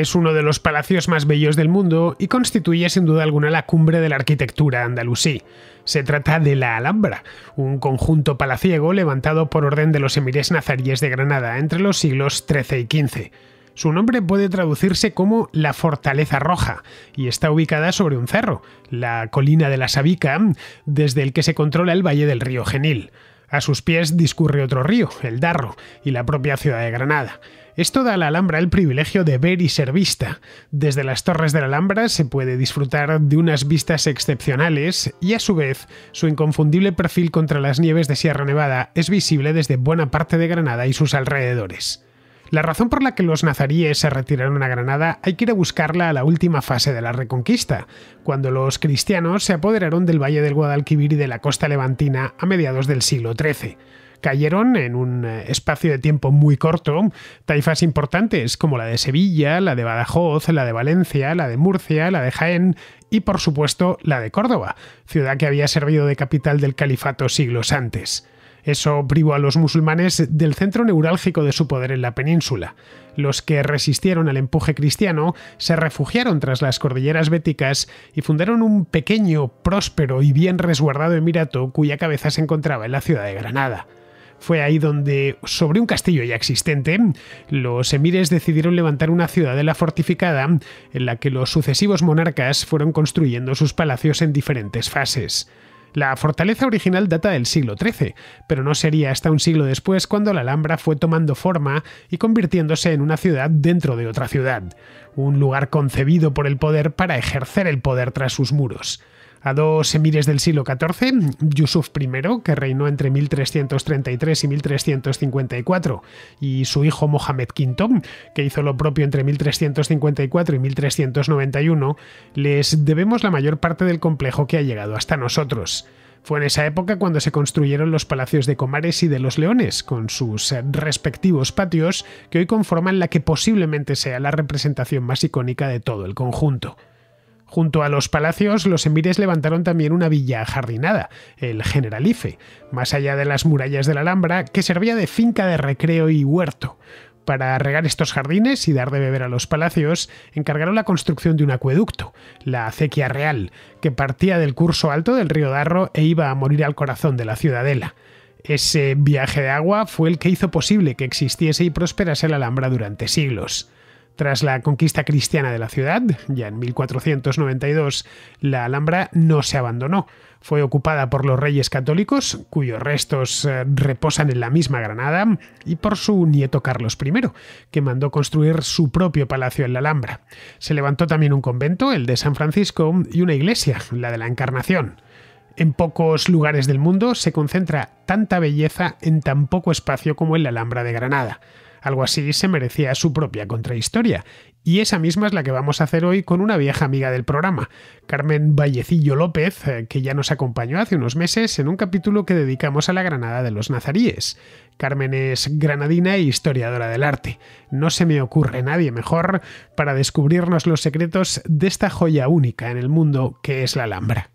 es uno de los palacios más bellos del mundo y constituye sin duda alguna la cumbre de la arquitectura andalusí. Se trata de la Alhambra, un conjunto palaciego levantado por orden de los emires nazaríes de Granada entre los siglos XIII y XV. Su nombre puede traducirse como la Fortaleza Roja y está ubicada sobre un cerro, la colina de la Sabica, desde el que se controla el valle del río Genil. A sus pies discurre otro río, el Darro, y la propia ciudad de Granada. Esto da a la Alhambra el privilegio de ver y ser vista. Desde las torres de la Alhambra se puede disfrutar de unas vistas excepcionales y a su vez su inconfundible perfil contra las nieves de Sierra Nevada es visible desde buena parte de Granada y sus alrededores. La razón por la que los nazaríes se retiraron a Granada hay que ir a buscarla a la última fase de la Reconquista, cuando los cristianos se apoderaron del Valle del Guadalquivir y de la costa levantina a mediados del siglo XIII cayeron en un eh, espacio de tiempo muy corto taifas importantes como la de Sevilla, la de Badajoz, la de Valencia, la de Murcia, la de Jaén y por supuesto la de Córdoba, ciudad que había servido de capital del califato siglos antes. Eso privó a los musulmanes del centro neurálgico de su poder en la península. Los que resistieron al empuje cristiano se refugiaron tras las cordilleras béticas y fundaron un pequeño, próspero y bien resguardado emirato cuya cabeza se encontraba en la ciudad de Granada. Fue ahí donde, sobre un castillo ya existente, los emires decidieron levantar una ciudad de la fortificada en la que los sucesivos monarcas fueron construyendo sus palacios en diferentes fases. La fortaleza original data del siglo XIII, pero no sería hasta un siglo después cuando la Alhambra fue tomando forma y convirtiéndose en una ciudad dentro de otra ciudad, un lugar concebido por el poder para ejercer el poder tras sus muros. A dos emires del siglo XIV, Yusuf I, que reinó entre 1333 y 1354, y su hijo Mohamed V, que hizo lo propio entre 1354 y 1391, les debemos la mayor parte del complejo que ha llegado hasta nosotros. Fue en esa época cuando se construyeron los palacios de Comares y de los Leones, con sus eh, respectivos patios, que hoy conforman la que posiblemente sea la representación más icónica de todo el conjunto. Junto a los palacios, los emires levantaron también una villa ajardinada, el Generalife, más allá de las murallas de la Alhambra, que servía de finca de recreo y huerto. Para regar estos jardines y dar de beber a los palacios, encargaron la construcción de un acueducto, la acequia real, que partía del curso alto del río Darro e iba a morir al corazón de la ciudadela. Ese viaje de agua fue el que hizo posible que existiese y prosperase la Alhambra durante siglos. Tras la conquista cristiana de la ciudad, ya en 1492, la Alhambra no se abandonó. Fue ocupada por los reyes católicos, cuyos restos eh, reposan en la misma Granada, y por su nieto Carlos I, que mandó construir su propio palacio en la Alhambra. Se levantó también un convento, el de San Francisco, y una iglesia, la de la Encarnación. En pocos lugares del mundo se concentra tanta belleza en tan poco espacio como en la Alhambra de Granada. Algo así se merecía su propia contrahistoria, y esa misma es la que vamos a hacer hoy con una vieja amiga del programa, Carmen Vallecillo López, eh, que ya nos acompañó hace unos meses en un capítulo que dedicamos a la Granada de los Nazaríes. Carmen es granadina e historiadora del arte. No se me ocurre nadie mejor para descubrirnos los secretos de esta joya única en el mundo que es la Alhambra.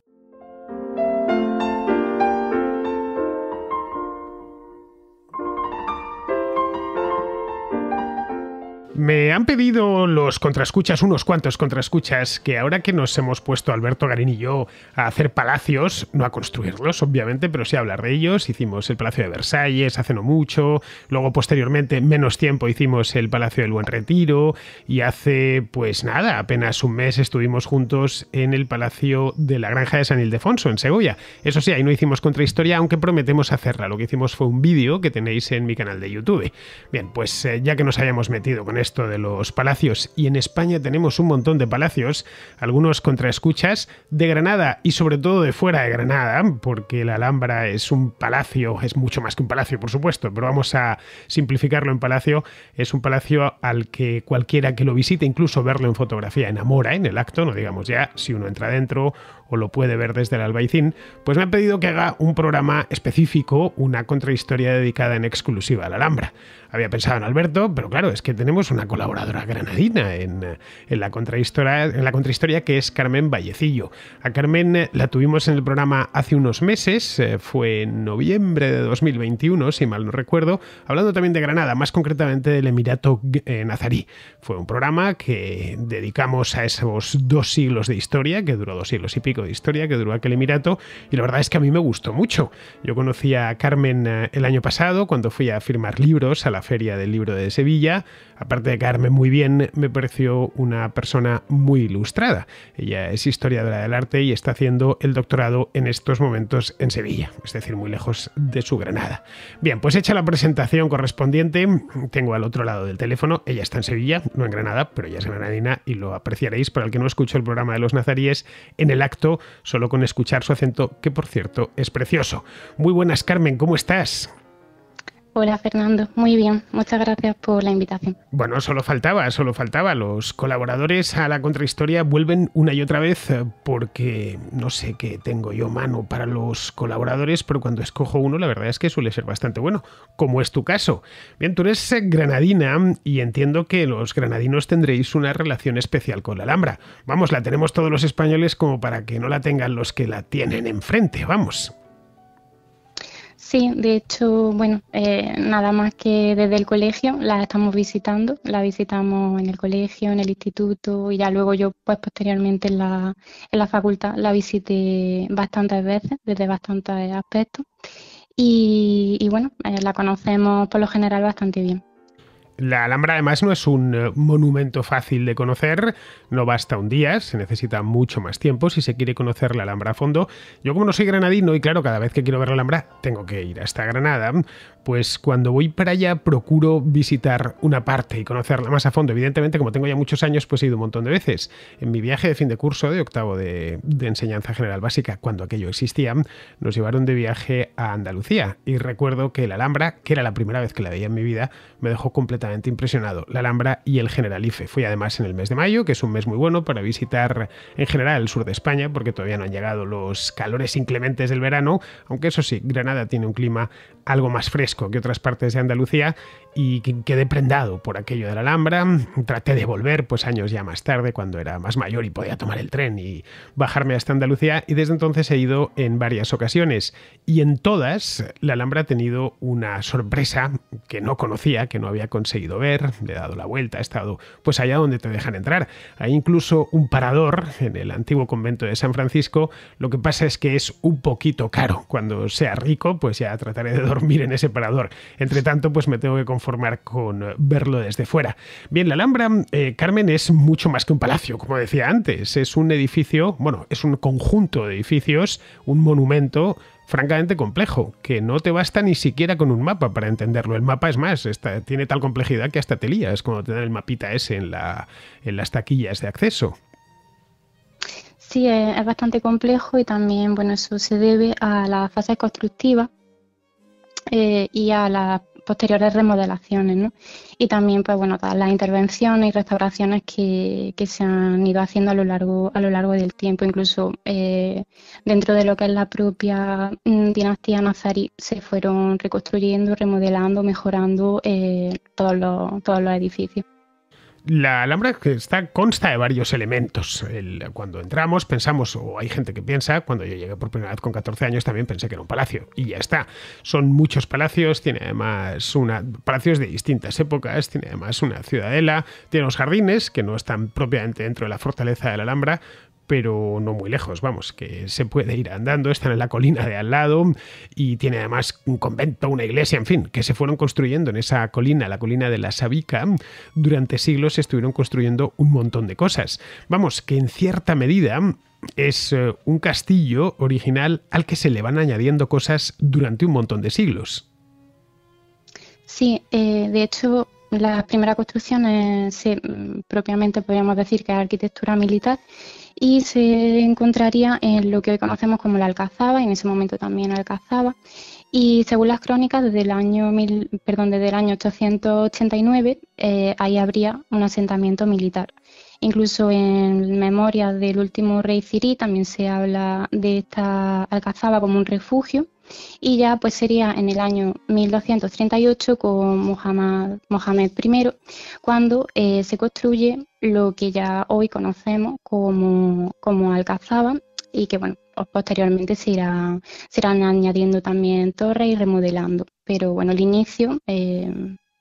Me han pedido los contraescuchas, unos cuantos contraescuchas, que ahora que nos hemos puesto Alberto Garín y yo a hacer palacios, no a construirlos, obviamente, pero sí a hablar de ellos. Hicimos el Palacio de Versalles hace no mucho, luego posteriormente, menos tiempo, hicimos el Palacio del Buen Retiro, y hace, pues nada, apenas un mes estuvimos juntos en el Palacio de la Granja de San Ildefonso, en Segovia. Eso sí, ahí no hicimos contrahistoria, aunque prometemos hacerla. Lo que hicimos fue un vídeo que tenéis en mi canal de YouTube. Bien, pues eh, ya que nos hayamos metido con esto, de los palacios. Y en España tenemos un montón de palacios, algunos contraescuchas de Granada y sobre todo de fuera de Granada, porque la Alhambra es un palacio, es mucho más que un palacio, por supuesto, pero vamos a simplificarlo en palacio. Es un palacio al que cualquiera que lo visite, incluso verlo en fotografía, enamora en el acto, no digamos ya si uno entra dentro o lo puede ver desde el Albaicín, pues me han pedido que haga un programa específico, una contrahistoria dedicada en exclusiva a la Alhambra. Había pensado en Alberto, pero claro, es que tenemos una colaboradora granadina en, en la, contrahistoria, en la contrahistoria que es Carmen Vallecillo. A Carmen eh, la tuvimos en el programa hace unos meses, eh, fue en noviembre de 2021, si mal no recuerdo, hablando también de Granada, más concretamente del Emirato eh, Nazarí. Fue un programa que dedicamos a esos dos siglos de historia, que duró dos siglos y pico de historia que duró aquel emirato y la verdad es que a mí me gustó mucho. Yo conocí a Carmen eh, el año pasado cuando fui a firmar libros a la Feria del Libro de Sevilla. Aparte de Carmen muy bien, me pareció una persona muy ilustrada. Ella es historiadora del arte y está haciendo el doctorado en estos momentos en Sevilla, es decir, muy lejos de su Granada. Bien, pues hecha la presentación correspondiente, tengo al otro lado del teléfono, ella está en Sevilla, no en Granada, pero ella es granadina y lo apreciaréis para el que no escuchó el programa de los nazaríes en el acto solo con escuchar su acento, que por cierto es precioso. Muy buenas Carmen, ¿cómo estás? Hola Fernando, muy bien, muchas gracias por la invitación. Bueno, solo faltaba, solo faltaba. Los colaboradores a la contrahistoria vuelven una y otra vez eh, porque no sé qué tengo yo mano para los colaboradores, pero cuando escojo uno la verdad es que suele ser bastante bueno, como es tu caso. Bien, tú eres eh, granadina y entiendo que los granadinos tendréis una relación especial con la Alhambra. Vamos, la tenemos todos los españoles como para que no la tengan los que la tienen enfrente, vamos. Sí, de hecho, bueno, eh, nada más que desde el colegio la estamos visitando, la visitamos en el colegio, en el instituto y ya luego yo pues posteriormente en la, en la facultad la visité bastantes veces, desde bastantes aspectos y, bueno, eh, la conocemos por lo general bastante bien. La Alhambra además no es un eh, monumento fácil de conocer, no basta un día, se necesita mucho más tiempo si se quiere conocer la Alhambra a fondo. Yo como no soy granadino y claro, cada vez que quiero ver la Alhambra tengo que ir hasta Granada, pues cuando voy para allá procuro visitar una parte y conocerla más a fondo. Evidentemente, como tengo ya muchos años, pues he ido un montón de veces. En mi viaje de fin de curso de octavo de, enseñanza general básica, cuando aquello existía, nos llevaron de viaje a Andalucía. Y recuerdo que la Alhambra, que era la primera vez que la veía en mi vida, me dejó completamente impresionado. La Alhambra y el Generalife. Fui además en el mes de mayo, que es un mes muy bueno para visitar en general el sur de España, porque todavía no han llegado los calores inclementes del verano, aunque eso sí, Granada tiene un clima algo más fresco que otras partes de Andalucía y quedé prendado por aquello de la Alhambra. Traté de volver, pues años ya más tarde, cuando era más mayor y podía tomar el tren y bajarme hasta Andalucía, y desde entonces he ido en varias ocasiones. Y en todas, la Alhambra ha tenido una sorpresa que no conocía, que no había conseguido ver. Le he dado la vuelta, he estado pues allá donde te dejan entrar. Hay incluso un parador en el antiguo convento de San Francisco. Lo que pasa es que es un poquito caro. Cuando sea rico, pues ya trataré de dormir en ese parador. Entre tanto, pues me tengo que formar con verlo desde fuera. Bien, la Alhambra, eh, Carmen, es mucho más que un palacio, como decía antes. Es un edificio, bueno, es un conjunto de edificios, un monumento francamente complejo, que no te basta ni siquiera con un mapa para entenderlo. El mapa es más, está, tiene tal complejidad que hasta te lías cuando te dan el mapita ese en, la, en las taquillas de acceso. Sí, es, bastante complejo y también, bueno, eso se debe a la fase constructiva eh, y a la posteriores remodelaciones, ¿no? Y también, pues bueno, todas las intervenciones y restauraciones que, que se han ido haciendo a lo largo, a lo largo del tiempo, incluso eh, dentro de lo que es la propia mm, dinastía nazarí, se fueron reconstruyendo, remodelando, mejorando eh, todos, todos los edificios la Alhambra consta de varios elementos. cuando entramos pensamos, o hay gente que piensa, cuando yo llegué por primera vez con 14 años también pensé que era un palacio. Y ya está. Son muchos palacios, tiene además una, palacios de distintas épocas, tiene además una ciudadela, tiene unos jardines, que no están propiamente dentro de la fortaleza de la Alhambra, pero no muy lejos, vamos, que se puede ir andando, están en la colina de al lado y tiene además un convento, una iglesia, en fin, que se fueron construyendo en esa colina, la colina de la Sabica, durante siglos estuvieron construyendo un montón de cosas. Vamos, que en cierta medida es eh, un castillo original al que se le van añadiendo cosas durante un montón de siglos. Sí, eh, de hecho, las primeras construcciones, se, propiamente podríamos decir que es arquitectura militar, y se encontraría en lo que hoy conocemos como la Alcazaba, y en ese momento también Alcazaba. Y según las crónicas, desde el año, perdón, año 889, eh, ahí habría un asentamiento militar. Incluso en memoria del último rey Cirí también se habla de esta Alcazaba como un refugio y ya pues sería en el año 1238 con Mohammed Mohamed I cuando eh, se construye lo que ya hoy conocemos como, como Alcazaba y que bueno, pues, posteriormente se, irán añadiendo también torres y remodelando. Pero bueno, el inicio eh,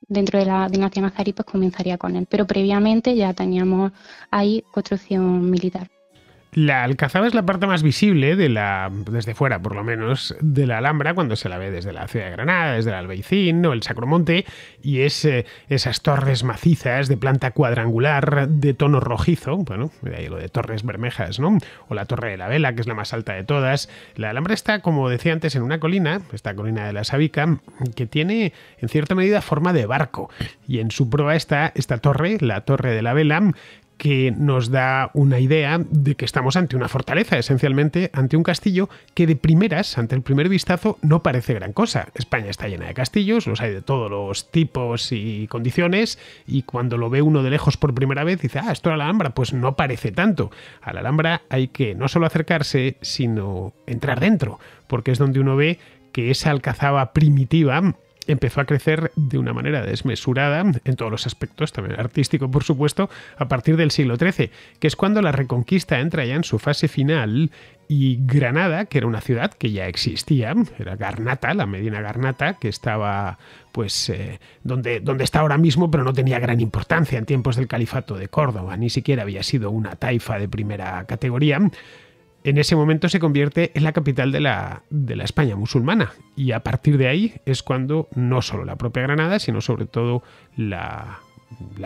dentro de la dinastía Mazarí pues comenzaría con él, pero previamente ya teníamos ahí construcción militar. La alcazaba es la parte más visible de la, desde fuera por lo menos, de la Alhambra cuando se la ve desde la ciudad de Granada, desde el Albaicín o el Sacromonte, y es eh, esas torres macizas de planta cuadrangular de tono rojizo, bueno, de ahí lo de torres bermejas, ¿no? O la Torre de la Vela, que es la más alta de todas. La Alhambra está, como decía antes, en una colina, esta colina de la Sabica, que tiene en cierta medida forma de barco, y en su proa está esta torre, la Torre de la Vela, que nos da una idea de que estamos ante una fortaleza, esencialmente ante un castillo que de primeras, ante el primer vistazo, no parece gran cosa. España está llena de castillos, los hay de todos los tipos y condiciones, y cuando lo ve uno de lejos por primera vez dice, ah, esto era la Alhambra, pues no parece tanto. A la Alhambra hay que no solo acercarse, sino entrar dentro, porque es donde uno ve que esa alcazaba primitiva empezó a crecer de una manera desmesurada, en todos los aspectos, también artístico por supuesto, a partir del siglo XIII, que es cuando la Reconquista entra ya en su fase final y Granada, que era una ciudad que ya existía, era Garnata, la Medina Garnata, que estaba pues eh, donde, donde está ahora mismo, pero no tenía gran importancia en tiempos del Califato de Córdoba, ni siquiera había sido una taifa de primera categoría, en ese momento se convierte en la capital de la, España musulmana. Y a partir de ahí es cuando no solo la propia Granada, sino sobre todo la,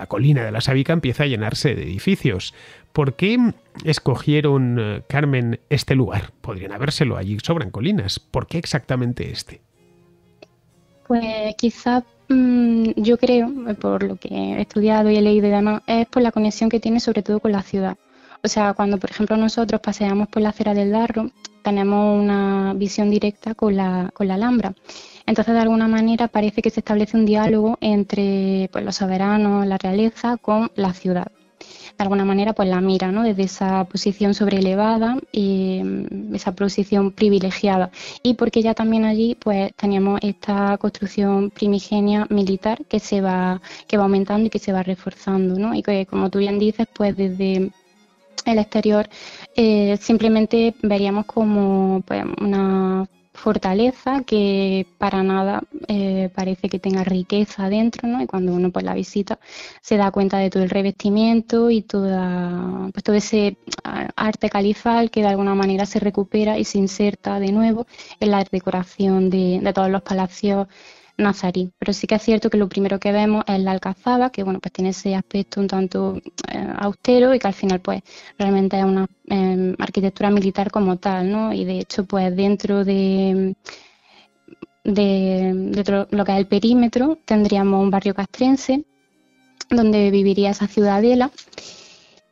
colina de la Sábica empieza a llenarse de edificios. ¿Por qué escogieron, eh, Carmen, este lugar? Podrían habérselo, allí sobran colinas. ¿Por qué exactamente este? Pues quizá mm, yo creo, eh, por lo que he estudiado y he leído y es por la conexión que tiene sobre todo con la ciudad o sea, cuando por ejemplo nosotros paseamos por la acera del Darro, tenemos una visión directa con la, con la Alhambra. Entonces, de alguna manera, parece que se establece un diálogo entre pues, los soberanos, la realeza, con la ciudad. De alguna manera, pues la mira, ¿no? Desde esa posición sobreelevada y mm, esa posición privilegiada. Y porque ya también allí, pues, teníamos esta construcción primigenia militar que se va, que va aumentando y que se va reforzando, ¿no? Y que, como tú bien dices, pues desde el exterior, eh, simplemente veríamos como pues, una fortaleza que para nada eh, parece que tenga riqueza adentro. ¿no? Y cuando uno pues la visita se da cuenta de todo el revestimiento y toda, pues, todo ese ah, arte califal que de alguna manera se recupera y se inserta de nuevo en la decoración de, de todos los palacios nazarí. Pero sí que es cierto que lo primero que vemos es la alcazaba, que bueno, pues tiene ese aspecto un tanto eh, austero y que al final pues realmente es una em, arquitectura militar como tal, ¿no? Y de hecho pues dentro de... De, lo que es el perímetro, tendríamos un barrio castrense donde viviría esa ciudadela.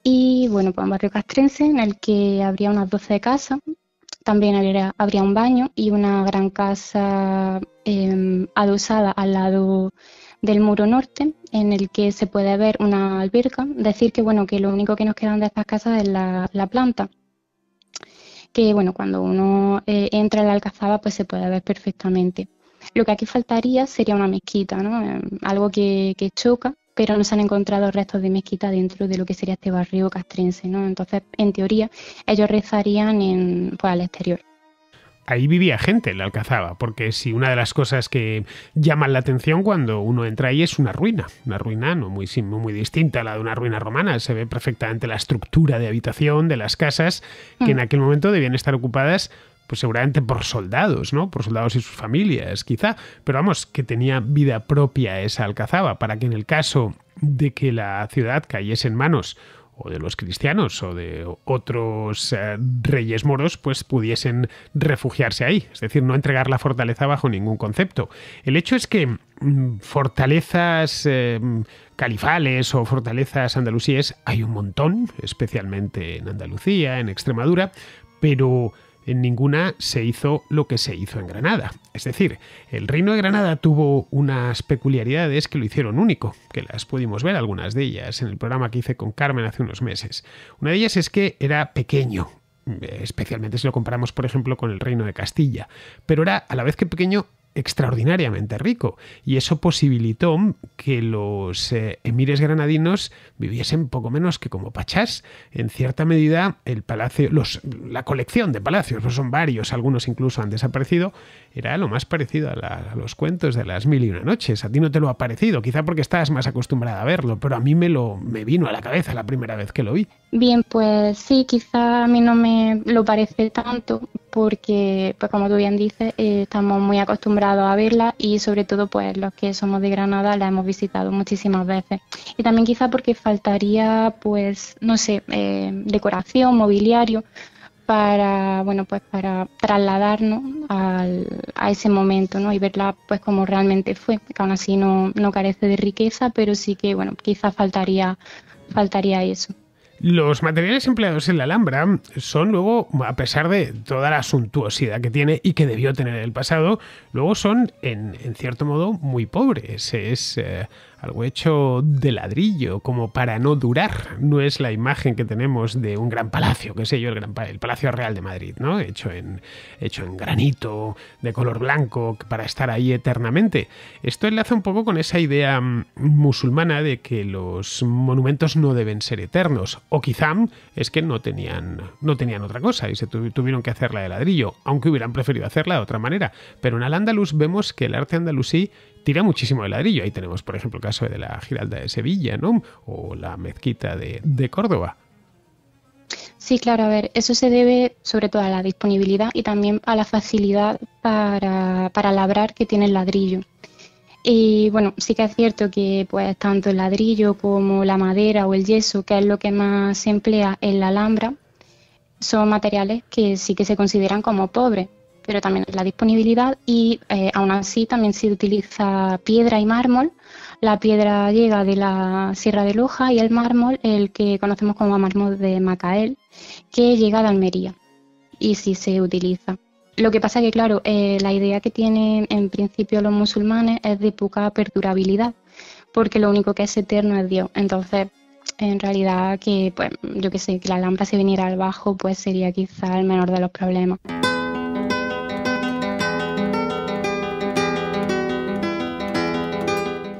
Y bueno, pues un barrio castrense en el que habría unas 12 casas también habría, un baño y una gran casa em, adosada al lado del muro norte en el que se puede ver una alberca. Decir que bueno, que lo único que nos quedan de estas casas es la, planta. Que bueno, cuando uno eh, entra en la alcazaba pues se puede ver perfectamente. Lo que aquí faltaría sería una mezquita, ¿no? Em, algo que, que choca pero no se han encontrado restos de mezquita dentro de lo que sería este barrio castrense, ¿no? Entonces, en teoría, ellos rezarían en, pues, al exterior ahí vivía gente en la Alcazaba, porque si una de las cosas que llaman la atención cuando uno entra ahí es una ruina, una ruina no muy, muy distinta a la de una ruina romana, se ve perfectamente la estructura de habitación de las casas que en mm. aquel momento debían estar ocupadas pues seguramente por soldados, ¿no? Por soldados y sus familias, quizá. Pero vamos, que tenía vida propia esa alcazaba, para que en el caso de que la ciudad cayese en manos o de los cristianos o de otros eh, reyes moros, pues pudiesen refugiarse ahí. Es decir, no entregar la fortaleza bajo ningún concepto. El hecho es que mm, fortalezas eh, califales o fortalezas andalusíes hay un montón, especialmente en Andalucía, en Extremadura, pero en ninguna se hizo lo que se hizo en Granada. Es decir, el Reino de Granada tuvo unas peculiaridades que lo hicieron único, que las pudimos ver algunas de ellas en el programa que hice con Carmen hace unos meses. Una de ellas es que era pequeño, eh, especialmente si lo comparamos, por ejemplo, con el Reino de Castilla, pero era a la vez que pequeño extraordinariamente rico y eso posibilitó que los eh, emires granadinos viviesen poco menos que como pachás. En cierta medida, el palacio, los, la colección de palacios, pues son varios, algunos incluso han desaparecido, era lo más parecido a, los cuentos de las mil y una noches. A ti no te lo ha parecido, quizá porque estás más acostumbrada a verlo, pero a mí me lo me vino a la cabeza la primera vez que lo vi. Bien, pues sí, quizá a mí no me lo parece tanto porque, pues como tú bien dices, eh, estamos muy acostumbrados a verla y sobre todo pues los que somos de Granada la hemos visitado muchísimas veces. Y también quizá porque faltaría, pues, no sé, eh, decoración, mobiliario para bueno pues para trasladarnos a ese momento ¿no? y verla pues como realmente fue que aún así no, no carece de riqueza pero sí que bueno quizás faltaría faltaría eso los materiales empleados en la Alhambra son luego, a pesar de toda la suntuosidad que tiene y que debió tener en el pasado, luego son en, cierto modo muy pobres. Es eh, algo hecho de ladrillo, como para no durar. No es la imagen que tenemos de un gran palacio, qué sé yo, el, gran, Palacio Real de Madrid, ¿no? Hecho en, hecho en granito, de color blanco, para estar ahí eternamente. Esto enlaza un poco con esa idea mm, musulmana de que los monumentos no deben ser eternos, o quizá mm, es que no tenían, no tenían otra cosa y se tuvieron que hacerla de ladrillo, aunque hubieran preferido hacerla de otra manera. Pero en al andalus vemos que el arte andalusí tira muchísimo de ladrillo. Ahí tenemos, por ejemplo, el caso de la Giralda de Sevilla, ¿no? O la mezquita de, Córdoba. Sí, claro, a ver, eso se debe sobre todo a la disponibilidad y también a la facilidad para, para labrar que tiene el ladrillo. Y bueno, sí que es cierto que pues tanto el ladrillo como la madera o el yeso, que es lo que más se emplea en la alhambra, son materiales que sí que se consideran como pobres pero también la disponibilidad y eh, aún así también se utiliza piedra y mármol. La piedra llega de la Sierra de Loja y el mármol, el que conocemos como mármol de Macael, que llega de Almería y sí se utiliza. Lo que pasa que, claro, eh, la idea que tienen en principio los musulmanes es de poca perdurabilidad, porque lo único que es eterno es Dios. Entonces, en realidad que, pues, yo que sé, que la lámpara se viniera al bajo, pues sería quizá el menor de los problemas.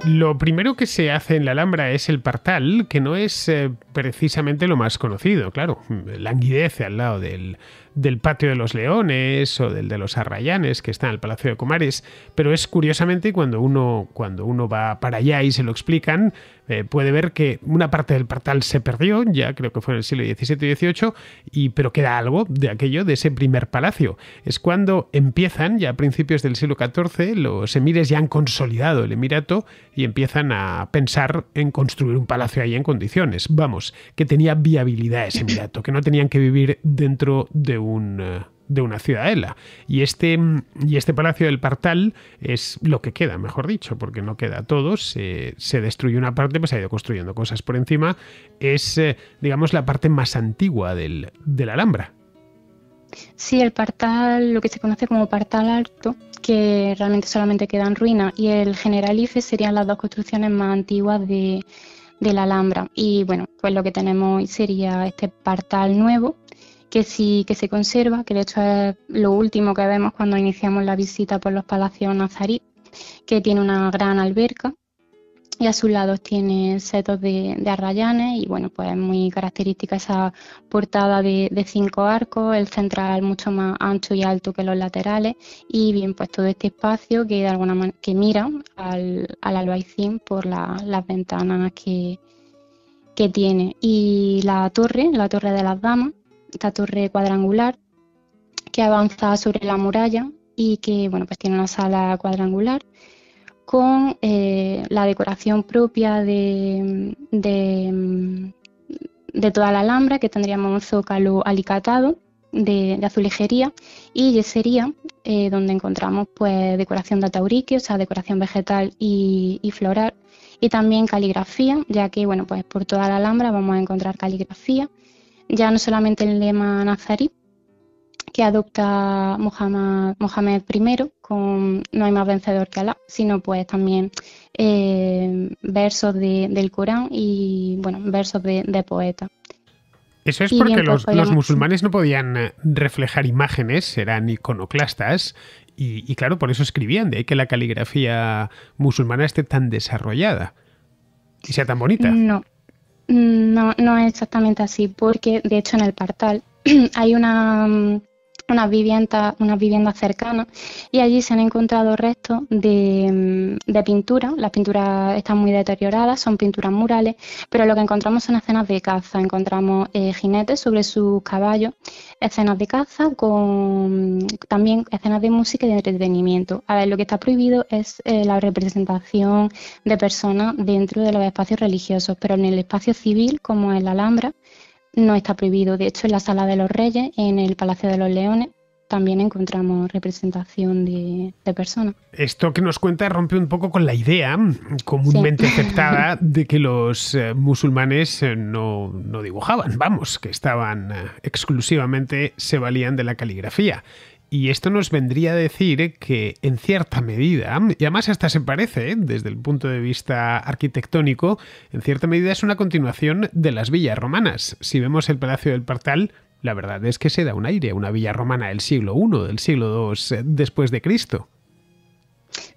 Lo primero que se hace en la Alhambra es el partal, que no es eh, precisamente lo más conocido, claro, mm, Languidez al lado del, del Patio de los Leones o del de los Arrayanes, que está en el Palacio de Comares, pero es curiosamente cuando uno, cuando uno va para allá y se lo explican, eh, puede ver que una parte del portal se perdió, ya creo que fue en el siglo XVII y XVIII, y, pero queda algo de aquello, de ese primer palacio. Es cuando empiezan, ya a principios del siglo XIV, los emires ya han consolidado el emirato y empiezan a pensar en construir un palacio ahí en condiciones. Vamos, que tenía viabilidad ese emirato, que no tenían que vivir dentro de eh, de una ciudadela. Y este, y este palacio del Partal es lo que queda, mejor dicho, porque no queda todo, se, se destruye una parte, pues ha ido construyendo cosas por encima. Es, eh, digamos, la parte más antigua del, de la Alhambra. Sí, el Partal, lo que se conoce como Partal Alto, que realmente solamente queda en ruina y el Generalife serían las dos construcciones más antiguas de, de la Alhambra. Y bueno, pues lo que tenemos sería este Partal nuevo, que sí que se conserva, que de hecho es lo último que vemos cuando iniciamos la visita por los palacios nazarí, que tiene una gran alberca y a sus lados tiene setos de, arrayanes y bueno, pues es muy característica esa portada de, cinco arcos, el central mucho más ancho y alto que los laterales y bien pues todo este espacio que de alguna manera que mira al, al albaicín por las ventanas que, que tiene y la torre, la torre de las damas esta torre cuadrangular que avanza sobre la muralla y que bueno, pues tiene una sala cuadrangular con eh, la decoración propia de, de, toda la alhambra, que tendríamos un zócalo alicatado de, azulejería y yesería, eh, donde encontramos pues decoración de ataurique, o sea, decoración vegetal y, y, floral, y también caligrafía, ya que bueno, pues por toda la alhambra vamos a encontrar caligrafía ya no solamente el lema nazarí que adopta Mohamed, I con No hay más vencedor que Alá, sino pues también eh, versos del Corán y bueno, versos de, poeta. Eso es porque los, musulmanes no podían eh, reflejar imágenes, eran iconoclastas, y, claro, por eso escribían, de que la caligrafía musulmana esté tan desarrollada y sea tan bonita. No, Mm, no, no es exactamente así, porque de hecho en el portal hay una mm, unas viviendas, cercanas y allí se han encontrado restos mm, de, pintura. Las pinturas están muy deterioradas, son pinturas murales, pero lo que encontramos son escenas de caza. Encontramos eh, jinetes sobre sus caballos, escenas de caza con mm, también escenas de música y de entretenimiento. A ver, lo que está prohibido es eh, la representación de personas dentro de los espacios religiosos, pero en el espacio civil, como en la Alhambra, no está prohibido. De hecho, en la Sala de los Reyes, en el Palacio de los Leones, también encontramos representación de, personas. Esto que nos cuenta rompe un poco con la idea mm, comúnmente aceptada de que los eh, musulmanes eh, no, no dibujaban, vamos, que estaban eh, exclusivamente, se valían de la caligrafía. Y esto nos vendría a decir que, en cierta medida, y además hasta se parece, ¿eh? desde el punto de vista arquitectónico, en cierta medida es una continuación de las villas romanas. Si vemos el Palacio del Partal, la verdad es que se da un aire a una villa romana del siglo I, del siglo II eh, después de Cristo.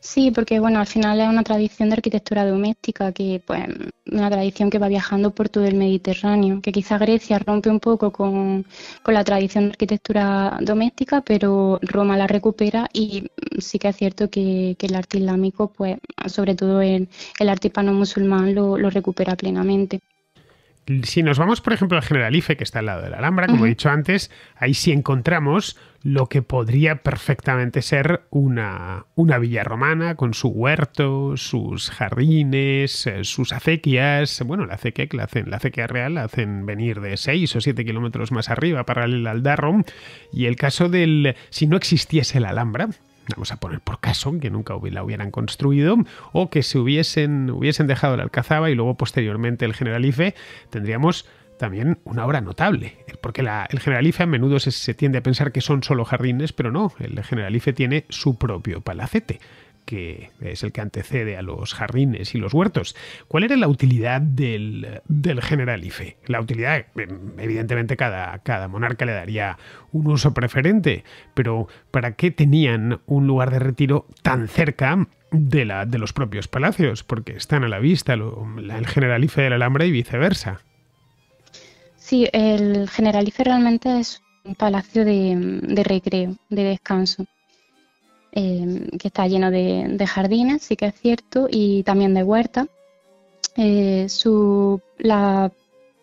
Sí, porque bueno, al final es una tradición de arquitectura doméstica, que pues una tradición que va viajando por todo el Mediterráneo, que quizá Grecia rompe un poco con, la tradición de arquitectura doméstica, pero Roma la recupera y sí que es cierto que, el arte islámico, pues sobre todo el, el arte hispano-musulmán lo, recupera plenamente si nos vamos, por ejemplo, al Generalife, que está al lado de la Alhambra, como he dicho antes, ahí sí encontramos lo que podría perfectamente ser una, una villa romana con su huerto, sus jardines, eh, sus acequias. Bueno, la acequia que la hacen, la acequia real la hacen venir de 6 o 7 kilómetros más arriba, paralela al Darro. Y el caso del. Si no existiese la Alhambra, vamos a poner por caso, que nunca la hubieran construido, o que se hubiesen, hubiesen dejado la Alcazaba y luego posteriormente el Generalife, tendríamos también una obra notable, porque el Generalife a menudo se, tiende a pensar que son solo jardines, pero no, el Generalife tiene su propio palacete, que es el que antecede a los jardines y los huertos. ¿Cuál era la utilidad del, Generalife? La utilidad, em, evidentemente cada, monarca le daría un uso preferente, pero ¿para qué tenían un lugar de retiro tan cerca de, los propios palacios, porque están a la vista el generalife de la Alhambra y viceversa. Sí, el Generalife realmente es un palacio de, recreo, de descanso, em, que está lleno de, jardines, sí que es cierto, y también de huerta. Eh, la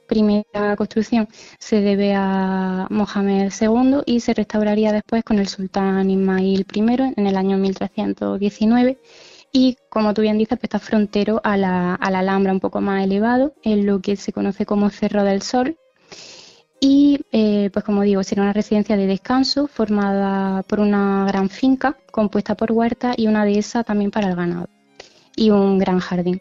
primera construcción se debe a Mohamed II y se restauraría después con el sultán Ismail I en el año 1319 y como tú bien dices, pues está frontero a la, Alhambra un poco más elevado, en lo que se conoce como Cerro del Sol, y, eh, pues como digo, será una residencia de descanso formada por una gran finca compuesta por huerta y una dehesa también para el ganado y un gran jardín.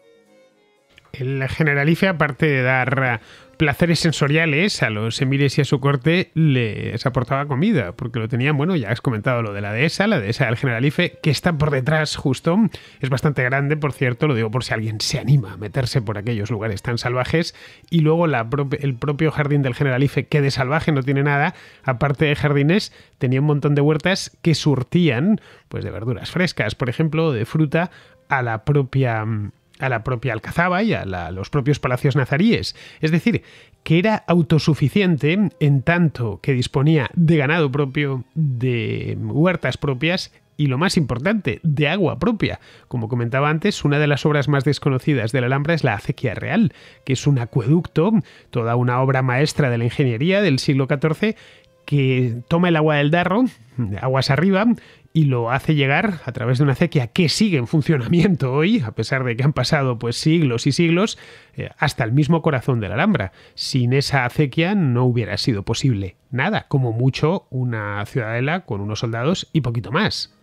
La Generalife, aparte de dar placeres sensoriales a los emires y a su corte les aportaba comida, porque lo tenían, bueno, ya has comentado lo de la dehesa, la dehesa del Generalife, que está por detrás justo, es bastante grande, por cierto, lo digo por si alguien se anima a meterse por aquellos lugares tan salvajes, y luego el propio jardín del Generalife, que de salvaje no tiene nada, aparte de jardines, tenía un montón de huertas que surtían, pues de verduras frescas, por ejemplo, de fruta, a la propia mm, a la propia Alcazaba y a los propios palacios nazaríes. Es decir, que era autosuficiente en tanto que disponía de ganado propio, de huertas propias y lo más importante, de agua propia. Como comentaba antes, una de las obras más desconocidas de la Alhambra es la Acequia Real, que es un acueducto, toda una obra maestra de la ingeniería del siglo XIV, que toma el agua del Darro, aguas arriba, y lo hace llegar a través de una acequia que sigue en funcionamiento hoy, a pesar de que han pasado pues siglos y siglos, eh, hasta el mismo corazón de la Alhambra. Sin esa acequia no hubiera sido posible nada, como mucho una ciudadela con unos soldados y poquito más.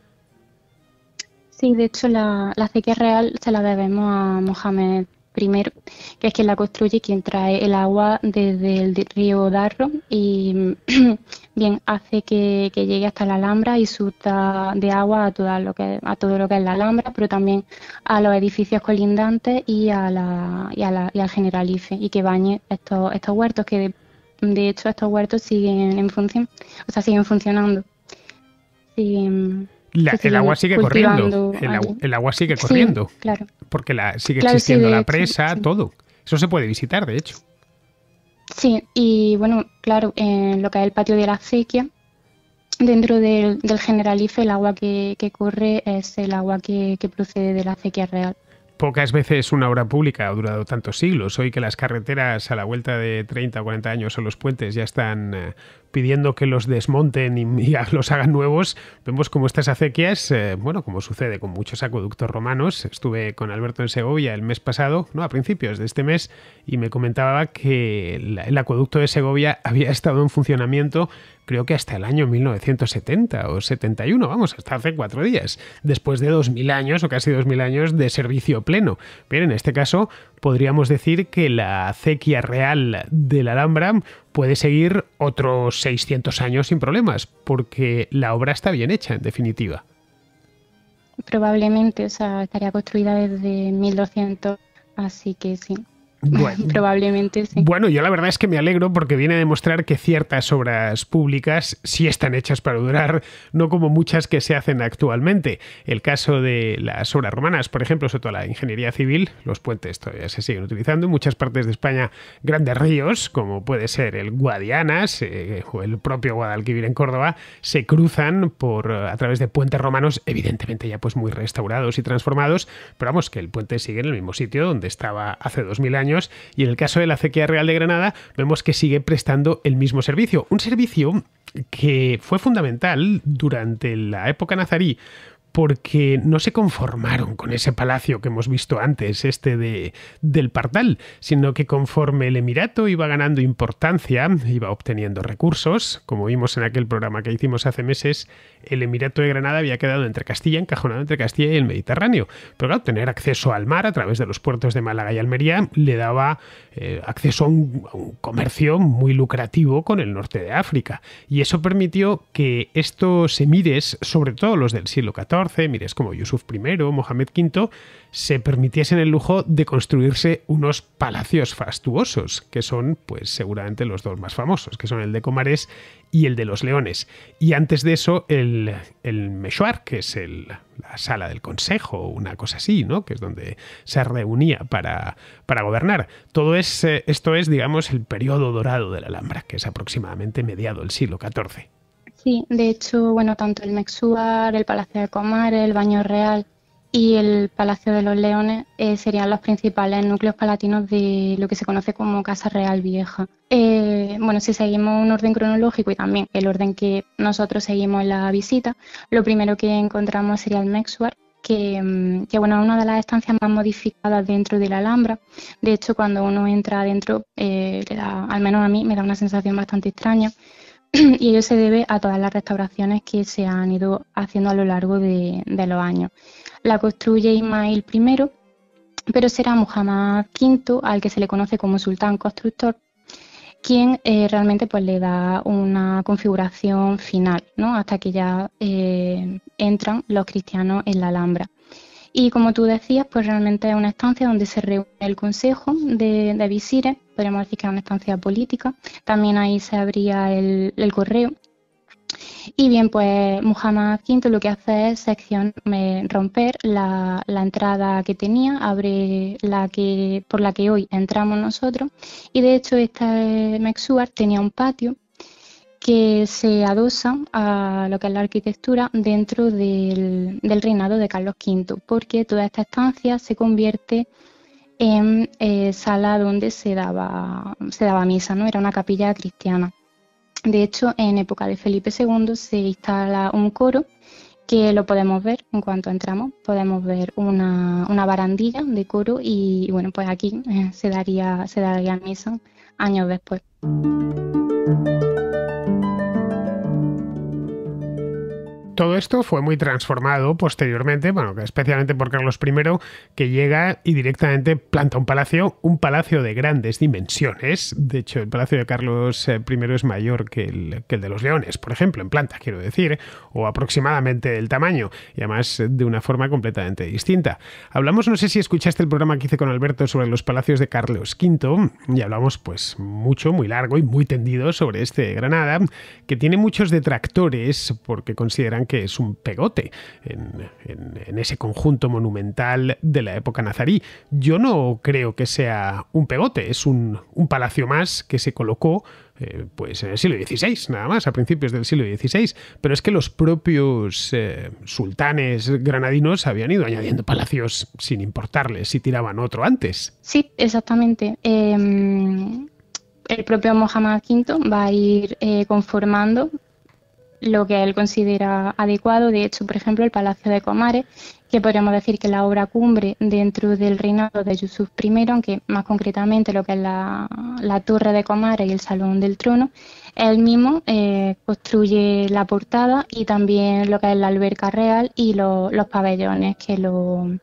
Sí, de hecho la, la acequia real se la debemos a Mohamed primero, que es quien la construye quien trae el agua desde el río Darro y bien hace que, llegue hasta la Alhambra y susta de agua a todo lo que a todo lo que es la Alhambra, pero también a los edificios colindantes y a la y, a la, y al Generalife y que bañe estos estos huertos que de, hecho estos huertos siguen en función, o sea, siguen funcionando el agua sigue corriendo. El, agua sigue corriendo. claro. Porque la, sigue existiendo la presa, todo. Eso se puede visitar, de hecho. Sí, y bueno, claro, en lo que es el patio de la acequia, dentro del, del generalife, el agua que, corre es el agua que procede de la acequia real. Pocas veces una obra pública ha durado tantos siglos. Hoy que las carreteras a la vuelta de 30 o 40 años o los puentes ya están eh, pidiendo que los desmonten y, los hagan nuevos, vemos como estas acequias, eh, bueno, como sucede con muchos acueductos romanos, estuve con Alberto en Segovia el mes pasado, no, a principios de este mes, y me comentaba que el acueducto de Segovia había estado en funcionamiento creo que hasta el año 1970 o 71, vamos, hasta hace cuatro días, después de 2.000 años o casi 2.000 años de servicio pleno. Pero en este caso podríamos decir que la acequia real de la Alhambra puede seguir otros 600 años sin problemas, porque la obra está bien hecha, en definitiva. Probablemente, o sea, estaría construida desde 1200, así que sí, bueno, probablemente sí. Bueno, yo la verdad es que me alegro porque viene a demostrar que ciertas obras públicas sí están hechas para durar, no como muchas que se hacen actualmente. El caso de las obras romanas, por ejemplo, sobre todo la ingeniería civil, los puentes todavía se siguen utilizando. En muchas partes de España, grandes ríos, como puede ser el Guadianas eh, o el propio Guadalquivir en Córdoba, se cruzan por, a través de puentes romanos, evidentemente ya pues muy restaurados y transformados, pero vamos, que el puente sigue en el mismo sitio donde estaba hace 2000 años y en el caso de la Acequia Real de Granada vemos que sigue prestando el mismo servicio, un servicio que fue fundamental durante la época nazarí porque no se conformaron con ese palacio que hemos visto antes, este de, del Partal, sino que conforme el Emirato iba ganando importancia, iba obteniendo recursos, como vimos en aquel programa que hicimos hace meses, el Emirato de Granada había quedado entre Castilla, encajonado entre Castilla y el Mediterráneo. Pero claro, tener acceso al mar a través de los puertos de Málaga y Almería le daba eh, acceso a un, comercio muy lucrativo con el norte de África. Y eso permitió que estos emires, sobre todo los del siglo XIV, mires como Yusuf I, Mohamed V, se permitiesen el lujo de construirse unos palacios fastuosos, que son pues seguramente los dos más famosos, que son el de Comares y el de los Leones. Y antes de eso, el, el que es el la sala del consejo, una cosa así, ¿no? Que es donde se reunía para, para gobernar. Todo es, eh, esto es, digamos, el periodo dorado de la Alhambra, que es aproximadamente mediado el siglo XIV. Sí, de hecho, bueno, tanto el Mexúar, el Palacio de Comar, el Baño Real, y el Palacio de los Leones eh, serían los principales núcleos palatinos de lo que se conoce como Casa Real Vieja. Eh, bueno, si seguimos un orden cronológico y también el orden que nosotros seguimos en la visita, lo primero que encontramos sería el Mexuar, mm, que, bueno, es una de las estancias más modificadas dentro de la Alhambra. De hecho, cuando uno entra adentro, eh, al menos a mí me da una sensación bastante extraña y ello se debe a todas las restauraciones que se han ido haciendo a lo largo de los años la construye Ismail primero, pero será Muhammad V, al que se le conoce como sultán constructor, quien eh, realmente pues, le da una configuración final, ¿no? hasta que ya eh, entran los cristianos en la Alhambra. Y como tú decías, pues realmente es una estancia donde se reúne el Consejo de, de Visires, podríamos decir que es una estancia política, también ahí se abría el correo y bien, pues Muhammad V lo que hace es sección, romper la, entrada que tenía, abre la que por la que hoy entramos nosotros. Y de hecho, esta eh, tenía un patio que se adosa a lo que es la arquitectura dentro del, reinado de Carlos V, porque toda esta estancia se convierte en eh, sala donde se daba, se daba misa, ¿no? Era una capilla cristiana. De hecho, en época de Felipe II se instala un coro que lo podemos ver en cuanto entramos, podemos ver una, barandilla de coro y, bueno, pues aquí eh, se daría, se daría misa años después. Todo esto fue muy transformado posteriormente, bueno, especialmente por Carlos I, que llega y directamente planta un palacio, un palacio de grandes dimensiones. De hecho, el palacio de Carlos eh, I es mayor que el, de los leones, por ejemplo, en planta, quiero decir, o aproximadamente del tamaño, y además de una forma completamente distinta. Hablamos, no sé si escuchaste el programa que hice con Alberto sobre los palacios de Carlos V, y hablamos pues mucho, muy largo y muy tendido sobre este Granada, que tiene muchos detractores porque consideran que es un pegote en, ese conjunto monumental de la época nazarí. Yo no creo que sea un pegote, es un, palacio más que se colocó eh, pues en el siglo XVI, nada más, a principios del siglo XVI. Pero es que los propios eh, sultanes granadinos habían ido añadiendo palacios sin importarles si tiraban otro antes. Sí, exactamente. Em, el propio Mohammed V va a ir eh, conformando lo que él considera adecuado. De hecho, por ejemplo, el Palacio de Comares, que podríamos decir que es la obra cumbre dentro del reinado de Yusuf I, aunque más concretamente lo que es la, Torre de Comares y el Salón del Trono, él mismo eh, construye la portada y también lo que es la alberca real y los pabellones que lo,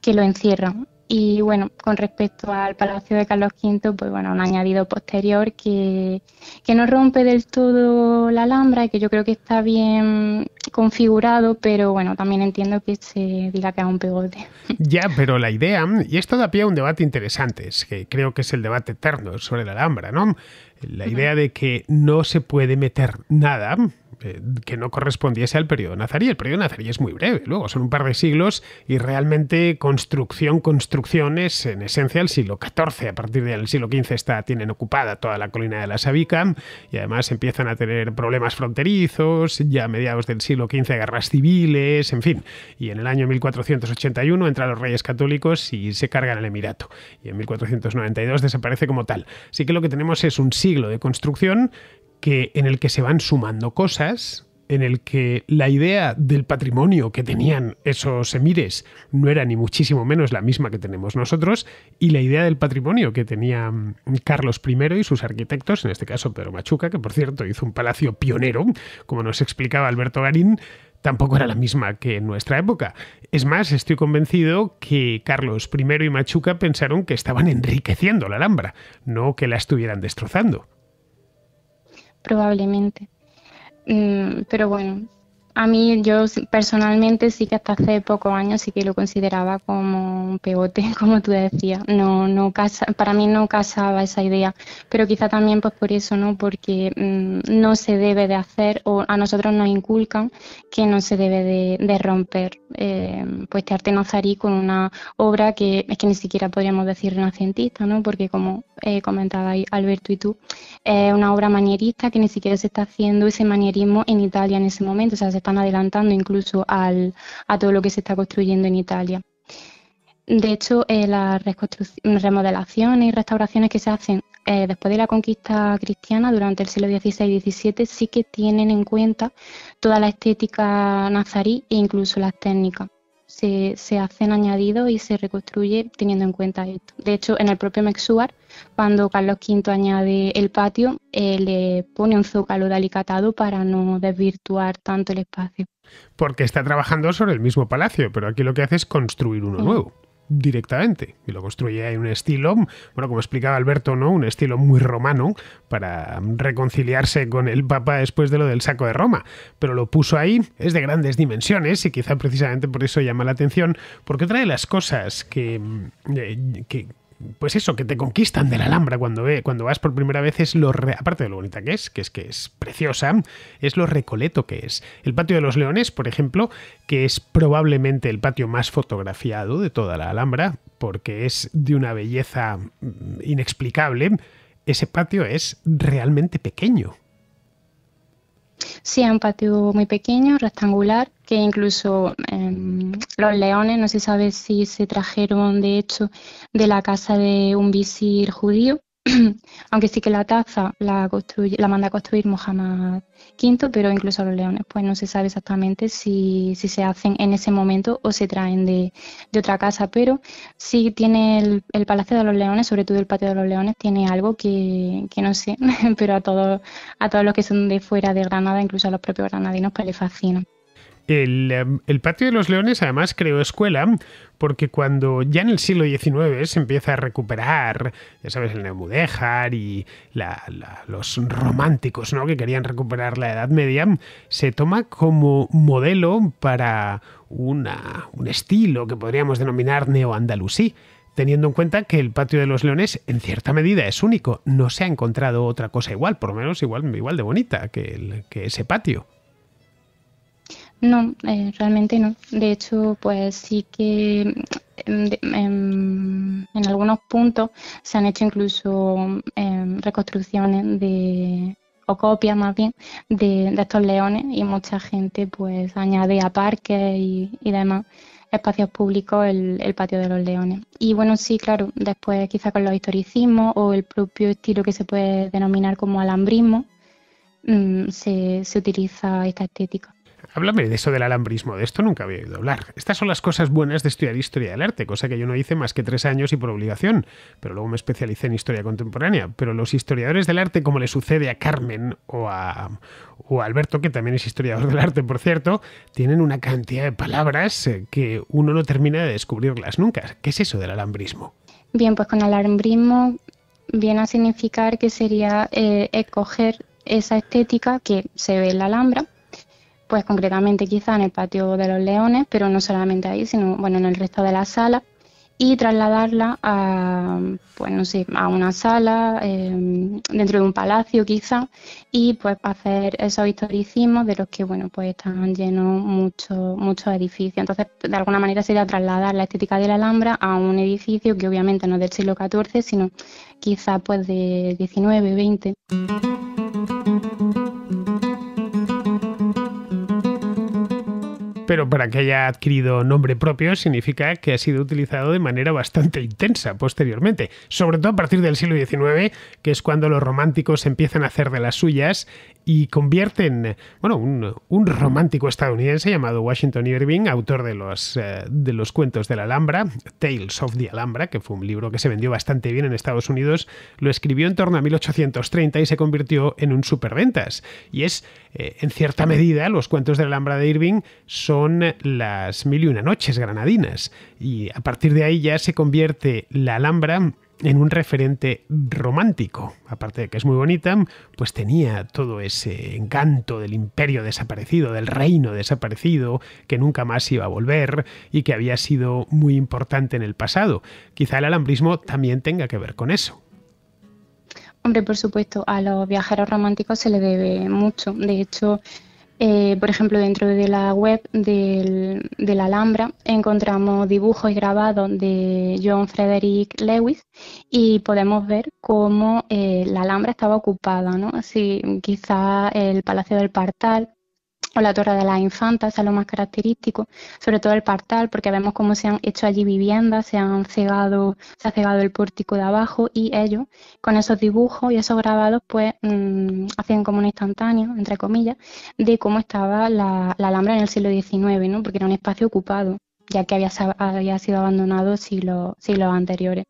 que lo encierran. Y bueno, con respecto al Palacio de Carlos V, pues bueno, un añadido posterior que, que no rompe del todo la Alhambra y que yo creo que está bien configurado, pero bueno, también entiendo que se diga que es un pegote. Ya, pero la idea, y esto da pie a un debate interesante, es que creo que es el debate eterno sobre la Alhambra, ¿no? La idea de que no se puede meter nada eh, que no correspondiese al periodo nazarí. El periodo nazarí es muy breve, luego son un par de siglos y realmente construcción, construcciones, en esencia el siglo XIV. A partir del siglo XV está, tienen ocupada toda la colina de la Sabicam y además empiezan a tener problemas fronterizos, ya a mediados del siglo XV guerras civiles, en fin. Y en el año 1481 entran los reyes católicos y se cargan el Emirato. Y en 1492 desaparece como tal. Así que lo que tenemos es un siglo de construcción que, en el que se van sumando cosas, en el que la idea del patrimonio que tenían esos emires no era ni muchísimo menos la misma que tenemos nosotros, y la idea del patrimonio que tenían mm, Carlos I y sus arquitectos, en este caso Pedro Machuca, que por cierto hizo un palacio pionero, como nos explicaba Alberto Garín, tampoco era la misma que en nuestra época. Es más, estoy convencido que Carlos I y Machuca pensaron que estaban enriqueciendo la Alhambra, no que la estuvieran destrozando probablemente. Mm, pero bueno, a mí, yo personalmente sí que hasta hace pocos años sí que lo consideraba como un pegote, como tú decías. No, no casa, para mí no casaba esa idea, pero quizá también pues por eso, ¿no? Porque mm, no se debe de hacer o a nosotros nos inculcan que no se debe de, romper eh, pues este arte nazarí con una obra que es que ni siquiera podríamos decir renacentista, ¿no? Porque como eh, comentaba Alberto y tú, es una obra manierista que ni siquiera se está haciendo ese manierismo en Italia en ese momento, o sea, están adelantando incluso a todo lo que se está construyendo en Italia. De hecho, eh, las remodelaciones y restauraciones que se hacen eh, después de la conquista cristiana durante el siglo XVI y XVII sí que tienen en cuenta toda la estética nazarí e incluso las técnicas se, hacen añadidos y se reconstruye teniendo en cuenta esto. De hecho, en el propio Mexuar, cuando Carlos V añade el patio, eh, le pone un zócalo de alicatado para no desvirtuar tanto el espacio. Porque está trabajando sobre el mismo palacio, pero aquí lo que hace es construir uno nuevo directamente y lo construye en un estilo, bueno, como explicaba Alberto, ¿no? Un estilo muy romano para reconciliarse con el Papa después de lo del saco de Roma, pero lo puso ahí, es de grandes dimensiones y quizá precisamente por eso llama la atención, porque trae las cosas que, mm, eh, que, pues eso, que te conquistan de la Alhambra cuando, ve cuando vas por primera vez es lo, aparte de lo bonita que es, que es que es preciosa, es lo recoleto que es. El Patio de los Leones, por ejemplo, que es probablemente el patio más fotografiado de toda la Alhambra, porque es de una belleza mm, inexplicable, ese patio es realmente pequeño Sí, es un patio muy pequeño, rectangular, que incluso em, los leones, no se sabe si se trajeron de hecho de la casa de un visir judío, aunque sí que la taza la, la manda a construir Mohamed V, pero incluso los leones, pues no se sabe exactamente si, se hacen en ese momento o se traen de, otra casa, pero sí tiene el, Palacio de los Leones, sobre todo el Patio de los Leones, tiene algo que, no sé, pero a todos, a todos los que son de fuera de Granada, incluso a los propios granadinos, pues les fascina. Em, el, patio de los leones además creó escuela porque cuando ya en el siglo XIX se empieza a recuperar, ya sabes, el neomudejar y los románticos ¿no? que querían recuperar la Edad Media, se toma como modelo para una, un estilo que podríamos denominar neoandalusí teniendo en cuenta que el patio de los leones en cierta medida es único. No se ha encontrado otra cosa igual, por lo menos igual, igual de bonita que ese patio. No, eh, realmente no. De hecho, pues sí que em, em, en, algunos puntos se han hecho incluso em, reconstrucciones de o copias más bien de, estos leones y mucha gente pues añade a parques y, demás espacios públicos el, patio de los leones. Y bueno, sí, claro, después quizá con los historicismos o el propio estilo que se puede denominar como alambrismo, mm, se, se utiliza esta estética. Háblame de eso del alambrismo, de esto nunca había oído hablar. Estas son las cosas buenas de estudiar historia del arte, cosa que yo no hice más que tres años y por obligación, pero luego me especialicé en historia contemporánea. Pero los historiadores del arte, como le sucede a Carmen o a, Alberto, que también es historiador del arte, por cierto, tienen una cantidad de palabras eh, que uno no termina de descubrirlas nunca. ¿Qué es eso del alambrismo? Bien, pues con alambrismo viene a significar que sería eh, escoger esa estética que se ve en la Alhambra pues concretamente quizá en el patio de los leones, pero no solamente ahí, sino bueno, en el resto de la sala, y trasladarla a, pues no sé, a una sala, em, dentro de un palacio quizá, y pues hacer esos historicismos de los que, bueno, pues están llenos muchos muchos edificios. Entonces, de alguna manera sería trasladar la estética de la Alhambra a un edificio que obviamente no es del siglo XIV, sino quizá pues de XIX, XX. pero para que haya adquirido nombre propio significa que ha sido utilizado de manera bastante intensa posteriormente, sobre todo a partir del siglo XIX, que es cuando los románticos empiezan a hacer de las suyas y convierten, bueno, un, romántico estadounidense llamado Washington Irving, autor de los, eh, de los cuentos de la Alhambra, Tales of the Alhambra, que fue un libro que se vendió bastante bien en Estados Unidos, lo escribió en torno a 1830 y se convirtió en un superventas. Y es, eh, en cierta medida, los cuentos de la Alhambra de Irving son son las mil y una noches granadinas, y a partir de ahí ya se convierte la Alhambra en un referente romántico. Aparte de que es muy bonita, pues tenía todo ese encanto del imperio desaparecido, del reino desaparecido, que nunca más iba a volver y que había sido muy importante en el pasado. Quizá el alambrismo también tenga que ver con eso. Hombre, por supuesto, a los viajeros románticos se le debe mucho. De hecho, eh, por ejemplo, dentro de la web del, de la Alhambra encontramos dibujos y grabados de John Frederick Lewis y podemos ver cómo eh, la Alhambra estaba ocupada, ¿no? Así, quizá el Palacio del Partal o la Torre de las Infantas, es lo más característico, sobre todo el partal, porque vemos cómo se han hecho allí viviendas, se han cegado, se ha cegado el pórtico de abajo y ellos, con esos dibujos y esos grabados, pues mm, hacían como un instantáneo, entre comillas, de cómo estaba la, Alhambra en el siglo XIX, ¿no? porque era un espacio ocupado, ya que había, había sido abandonado siglos anteriores.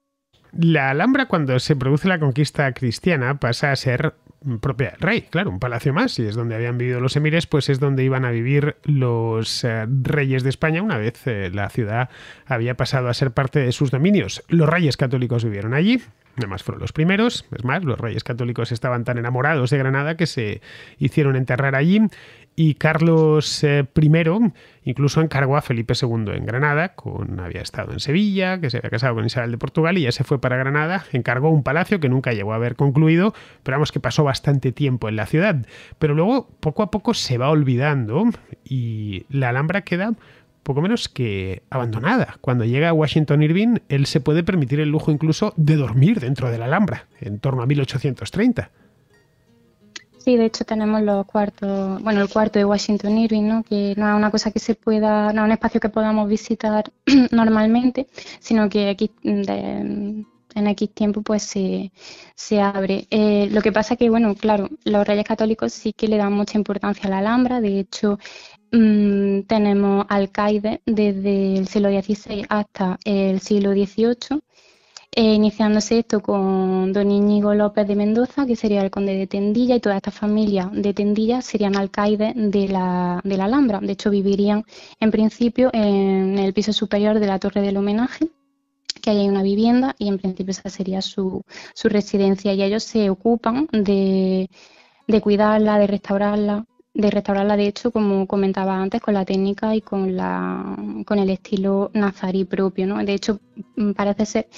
La Alhambra, cuando se produce la conquista cristiana, pasa a ser propia rey, claro, un palacio más, y es donde habían vivido los emires, pues es donde iban a vivir los eh, reyes de España una vez eh, la ciudad había pasado a ser parte de sus dominios. Los reyes católicos vivieron allí, además fueron los primeros, es más, los reyes católicos estaban tan enamorados de Granada que se hicieron enterrar allí y Carlos eh, I incluso encargó a Felipe II en Granada, con, había estado en Sevilla, que se había casado con Isabel de Portugal y ya se fue para Granada, encargó un palacio que nunca llegó a haber concluido, pero vamos que pasó bastante tiempo en la ciudad. Pero luego poco a poco se va olvidando y la Alhambra queda poco menos que abandonada. Cuando llega a Washington Irving, él se puede permitir el lujo incluso de dormir dentro de la Alhambra, en torno a 1830. Sí, de hecho tenemos los cuartos, bueno, el cuarto de Washington Irving, ¿no? que no es una cosa que se pueda, no un espacio que podamos visitar normalmente, sino que aquí en X tiempo pues se, se abre. Eh, lo que pasa que, bueno, claro, los Reyes Católicos sí que le dan mucha importancia a la Alhambra, de hecho mm, tenemos alcaide desde el siglo XVI hasta el siglo XVIII eh, iniciándose esto con don Íñigo López de Mendoza, que sería el conde de Tendilla, y toda esta familia de Tendilla serían alcaides de la, Alhambra. De hecho, vivirían en principio en el piso superior de la Torre del Homenaje, que hay una vivienda y en principio esa sería su, su residencia y ellos se ocupan de, de, cuidarla, de restaurarla de restaurarla, de hecho, como comentaba antes, con la técnica y con, la, con el estilo nazarí propio. ¿no? De hecho, mm, parece ser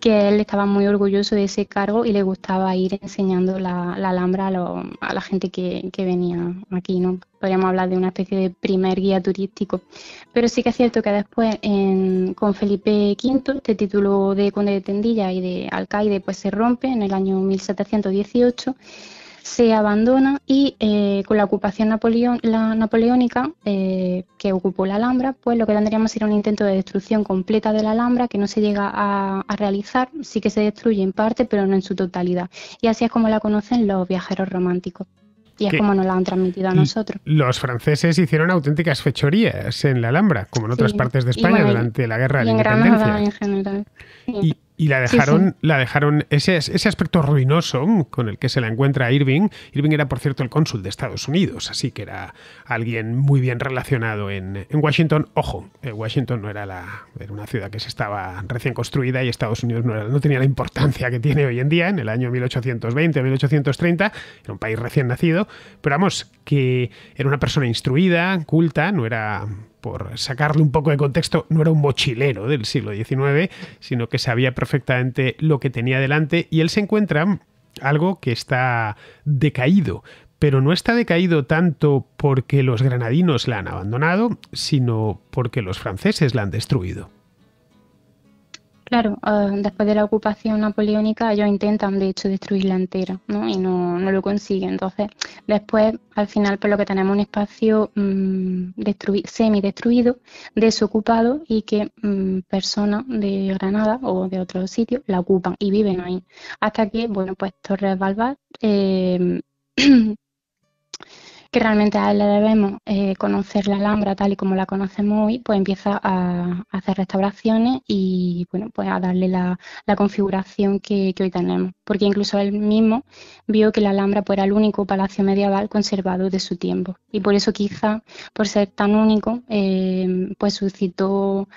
que él estaba muy orgulloso de ese cargo y le gustaba ir enseñando la, la Alhambra a, la gente que, venía aquí. ¿no? Podríamos hablar de una especie de primer guía turístico. Pero sí que es cierto que después, con Felipe V, este título de conde de Tendilla y de alcaide pues, se rompe en el año 1718 se abandona y eh, con la ocupación napoleónica eh, que ocupó la Alhambra, pues lo que tendríamos era un intento de destrucción completa de la Alhambra que no se llega a, realizar, sí que se destruye en parte, pero no en su totalidad. Y así es como la conocen los viajeros románticos. Y es como nos la han transmitido a nosotros. Los franceses hicieron auténticas fechorías en la Alhambra, como en otras partes de España durante la Guerra de la en general. Y la dejaron, la dejaron ese, ese aspecto ruinoso con el que se la encuentra Irving. Irving era, por cierto, el cónsul de Estados Unidos, así que era alguien muy bien relacionado en, Washington. Ojo, eh, Washington no era la, una ciudad que se estaba recién construida y Estados Unidos no, no tenía la importancia que tiene hoy en día, en el año 1820 1830, era un país recién nacido, pero vamos, que era una persona instruida, culta, no era por sacarle un poco de contexto, no era un mochilero del siglo XIX, sino que sabía perfectamente lo que tenía delante y él se encuentra algo que está decaído, pero no está decaído tanto porque los granadinos la han abandonado, sino porque los franceses la han destruido. Claro, ah, después de la ocupación napoleónica ellos intentan de hecho destruirla entera y no, no lo consiguen. Entonces, después al final pues lo que tenemos es un espacio mm, semidestruido, semi destruido, desocupado y que mm, personas de Granada o de otros sitios la ocupan y viven ahí. Hasta que, bueno, pues Torres Balbás eh, que realmente a él le debemos eh, conocer la Alhambra tal y como la conocemos hoy, pues empieza a, hacer restauraciones y bueno, pues a darle la, configuración que, hoy tenemos. Porque incluso él mismo vio que la Alhambra pues, era el único palacio medieval conservado de su tiempo. Y por eso quizá, por ser tan único, eh, pues suscitó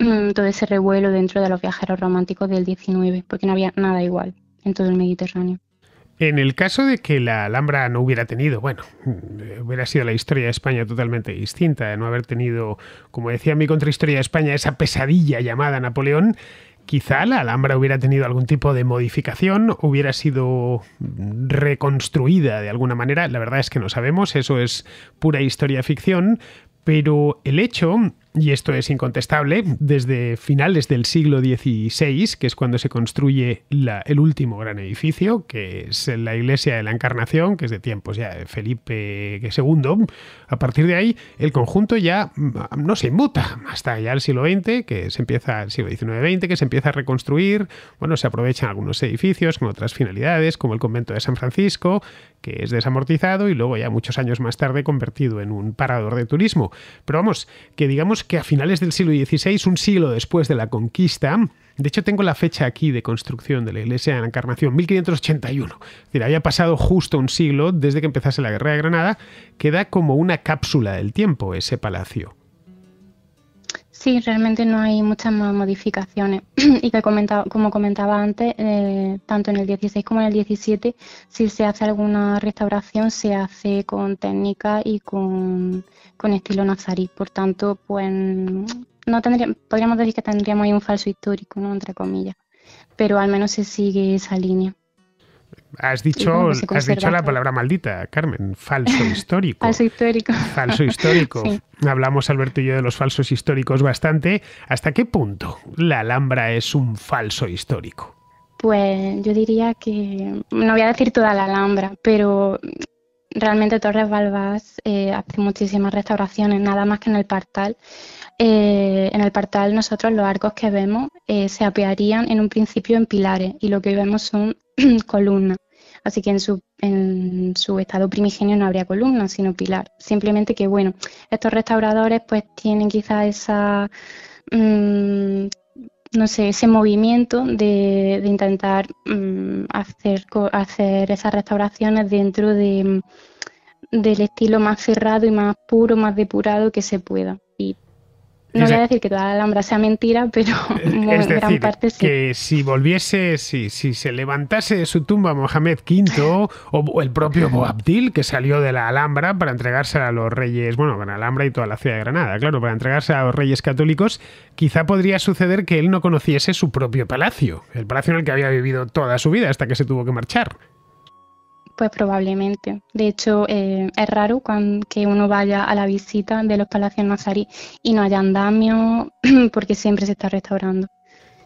mm, todo ese revuelo dentro de los viajeros románticos del 19, porque no había nada igual en todo el Mediterráneo. En el caso de que la Alhambra no hubiera tenido, bueno, mm, hubiera sido la historia de España totalmente distinta, de no haber tenido, como decía mi contrahistoria de España, esa pesadilla llamada Napoleón, quizá la Alhambra hubiera tenido algún tipo de modificación, hubiera sido mm, reconstruida de alguna manera, la verdad es que no sabemos, eso es pura historia ficción, pero el hecho y esto es incontestable, desde finales del siglo XVI, que es cuando se construye la, el último gran edificio, que es la Iglesia de la Encarnación, que es de tiempos ya de Felipe II, a partir de ahí el conjunto ya mm, no se inmuta, hasta ya el siglo XX, que se empieza, el siglo XIX-XX, que se empieza a reconstruir, bueno, se aprovechan algunos edificios con otras finalidades, como el convento de San Francisco, que es desamortizado y luego ya muchos años más tarde convertido en un parador de turismo. Pero vamos, que digamos que a finales del siglo XVI, un siglo después de la conquista, de hecho tengo la fecha aquí de construcción de la Iglesia de la Encarnación, 1581. Es decir, había pasado justo un siglo desde que empezase la Guerra de Granada, queda como una cápsula del tiempo ese palacio. Sí, realmente no hay muchas más modificaciones y que como comentaba antes, eh, tanto en el 16 como en el 17, si se hace alguna restauración se hace con técnica y con, estilo nazarí. Por tanto, pues no tendría, podríamos decir que tendríamos ahí un falso histórico, entre comillas, pero al menos se sigue esa línea. Has dicho, has dicho la palabra maldita, Carmen, falso histórico. falso histórico. Falso histórico. Hablamos, Alberto y yo, de los falsos históricos bastante. ¿Hasta qué punto la Alhambra es un falso histórico? Pues yo diría que, no voy a decir toda la Alhambra, pero realmente Torres Balbás eh, hace muchísimas restauraciones, nada más que en el Partal. Eh, en el portal nosotros los arcos que vemos eh, se apearían en un principio en pilares y lo que vemos son columnas. Así que en su, estado primigenio no habría columnas, sino pilar. Simplemente que, bueno, estos restauradores pues tienen quizás esa... Mm, no sé, ese movimiento de, intentar mm, hacer, hacer esas restauraciones dentro de, mm, del estilo más cerrado y más puro, más depurado que se pueda. Y no voy a decir que toda la Alhambra sea mentira, pero es gran parte sí. Que si volviese, si, se levantase de su tumba Mohamed V o el propio Boabdil, que salió de la Alhambra para entregarse a los reyes, bueno, con Alhambra y toda la ciudad de Granada, claro, para entregarse a los reyes católicos, quizá podría suceder que él no conociese su propio palacio, el palacio en el que había vivido toda su vida hasta que se tuvo que marchar. Pues probablemente. De hecho, eh, es raro cuando, que uno vaya a la visita de los palacios nazarí y no haya andamios porque siempre se está restaurando.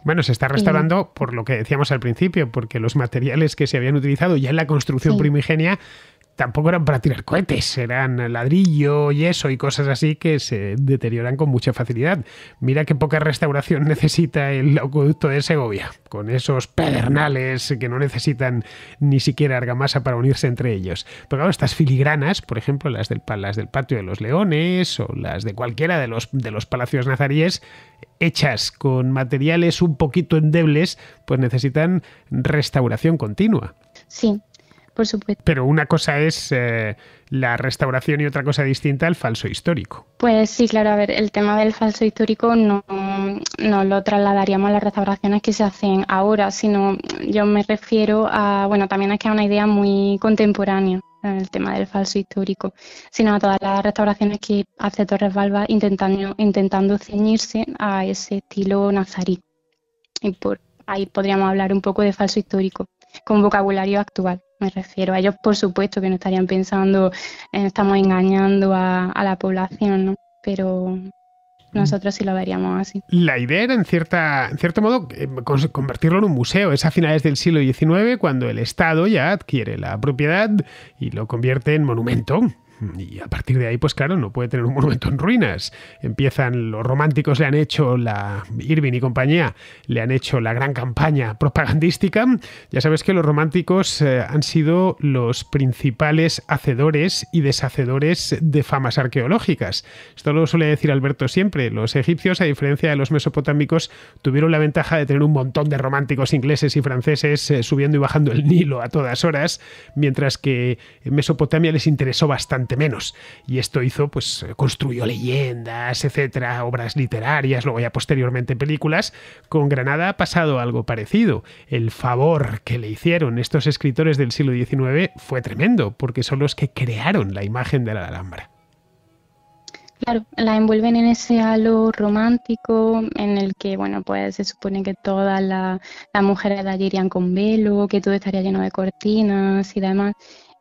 Bueno, se está restaurando por lo que decíamos al principio, porque los materiales que se habían utilizado ya en la construcción primigenia tampoco eran para tirar cohetes, eran ladrillo, eso, y cosas así que se deterioran con mucha facilidad. Mira qué poca restauración necesita el acueducto de Segovia, con esos pedernales que no necesitan ni siquiera argamasa para unirse entre ellos. Pero claro, estas filigranas, por ejemplo, las del, patio de los leones o las de cualquiera de los, de los palacios nazaríes, hechas con materiales un poquito endebles, pues necesitan restauración continua. Sí, supuesto. Pero una cosa es eh, la restauración y otra cosa distinta el falso histórico. Pues sí, claro, a ver, el tema del falso histórico no, lo trasladaríamos a las restauraciones que se hacen ahora, sino yo me refiero a, bueno, también es que es una idea muy contemporánea el tema del falso histórico, sino a todas las restauraciones que hace Torres Valva intentando, intentando ceñirse a ese estilo nazarí. Y por ahí podríamos hablar un poco de falso histórico, con vocabulario actual. Me refiero a ellos, por supuesto, que no estarían pensando, estamos engañando a, la población, Pero mm. nosotros sí lo veríamos así. La idea era, en, cierta, en cierto modo, eh, convertirlo en un museo. Es a finales del siglo XIX cuando el Estado ya adquiere la propiedad y lo convierte en monumento. Mm, y a partir de ahí, pues claro, no puede tener un monumento en ruinas. Empiezan, los románticos le han hecho la. Irving y compañía le han hecho la gran campaña propagandística. Ya sabes que los románticos eh, han sido los principales hacedores y deshacedores de famas arqueológicas. Esto lo suele decir Alberto siempre. Los egipcios, a diferencia de los mesopotámicos, tuvieron la ventaja de tener un montón de románticos ingleses y franceses eh, subiendo y bajando el Nilo a todas horas, mientras que en Mesopotamia les interesó bastante menos. Y esto hizo, pues, eh, construyó leyendas, etcétera, obras literarias, luego ya posteriormente películas. Con Granada ha pasado algo parecido. El favor que le hicieron estos escritores del siglo XIX fue tremendo, porque son los que crearon la imagen de la Alhambra. Claro, la envuelven en ese halo romántico en el que, bueno, pues se supone que todas las la mujeres de allí irían con velo, que todo estaría lleno de cortinas y demás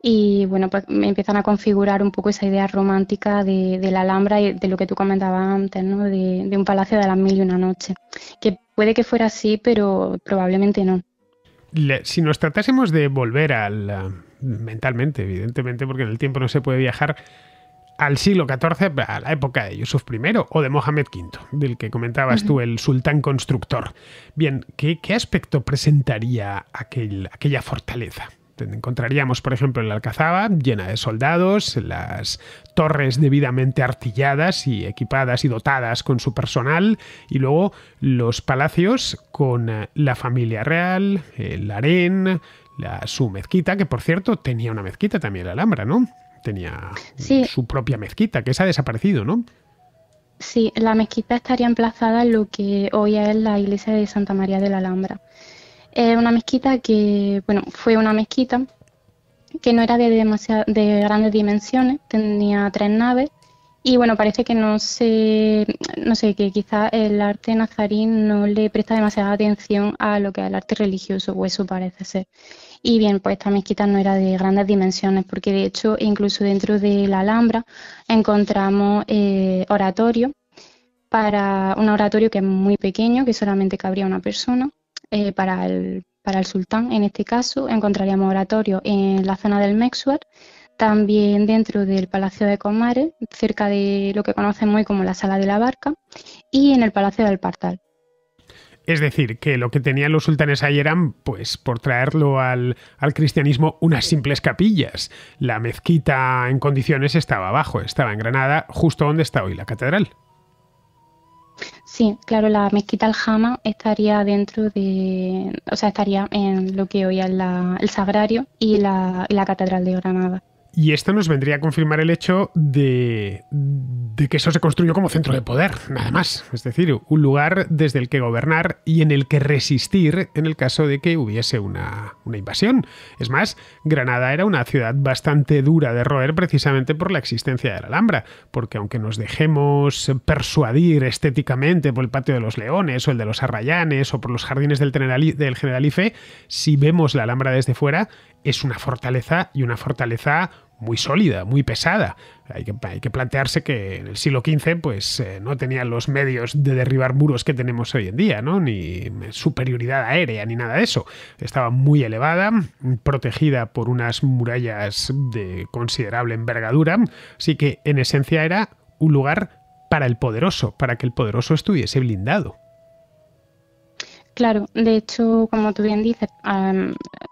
y bueno, pues me empiezan a configurar un poco esa idea romántica de, la Alhambra y de lo que tú comentabas antes, ¿no? De, de, un palacio de las mil y una noche, que puede que fuera así, pero probablemente no. si nos tratásemos de volver al, eh, mentalmente, evidentemente, porque en el tiempo no se puede viajar, al siglo XIV, a la época de Yusuf I o de Mohamed V, del que comentabas tú, el sultán constructor. Bien, ¿qué, aspecto presentaría aquella fortaleza? encontraríamos, por ejemplo, en la Alcazaba, llena de soldados, las torres debidamente artilladas y equipadas y dotadas con su personal, y luego los palacios con eh, la familia real, el harén, la, su mezquita, que por cierto tenía una mezquita también, la Alhambra, ¿no? Tenía su propia mezquita, que esa ha desaparecido, ¿no? Sí, la mezquita estaría emplazada en lo que hoy es la iglesia de Santa María de la Alhambra. Es eh, una mezquita que, bueno, fue una mezquita que no era de, demasiado, de grandes dimensiones, tenía tres naves y bueno, parece que no sé, no sé, que quizá el arte nazarí no le presta demasiada atención a lo que es el arte religioso o eso parece ser. Y bien, pues esta mezquita no era de grandes dimensiones porque de hecho incluso dentro de la Alhambra encontramos eh, oratorio para un oratorio que es muy pequeño, que solamente cabría una persona eh, para, el, para el sultán, en este caso, encontraríamos oratorio en la zona del Mexuar, también dentro del Palacio de Comares, cerca de lo que conocen muy como la Sala de la Barca, y en el Palacio del Partal. Es decir, que lo que tenían los sultanes ahí eran, pues, por traerlo al, al, cristianismo, unas simples capillas. La mezquita en condiciones estaba abajo, estaba en Granada, justo donde está hoy la catedral. Sí, claro, la mezquita al estaría dentro de, o sea, estaría en lo que hoy es la, el Sagrario y la, y la Catedral de Granada. Y esto nos vendría a confirmar el hecho de, de que eso se construyó como centro de poder, nada más. Es decir, un lugar desde el que gobernar y en el que resistir en el caso de que hubiese una, una invasión. Es más, Granada era una ciudad bastante dura de roer precisamente por la existencia de la Alhambra, porque aunque nos dejemos persuadir estéticamente por el Patio de los Leones o el de los Arrayanes o por los jardines del, del Generalife, si vemos la Alhambra desde fuera, es una fortaleza y una fortaleza muy sólida, muy pesada. Hay que, plantearse que en el siglo XV pues, eh, no tenían los medios de derribar muros que tenemos hoy en día, ¿no? ni superioridad aérea, ni nada de eso. Estaba muy elevada, protegida por unas murallas de considerable envergadura, así que en esencia era un lugar para el poderoso, para que el poderoso estuviese blindado. Claro, de hecho, como tú bien dices,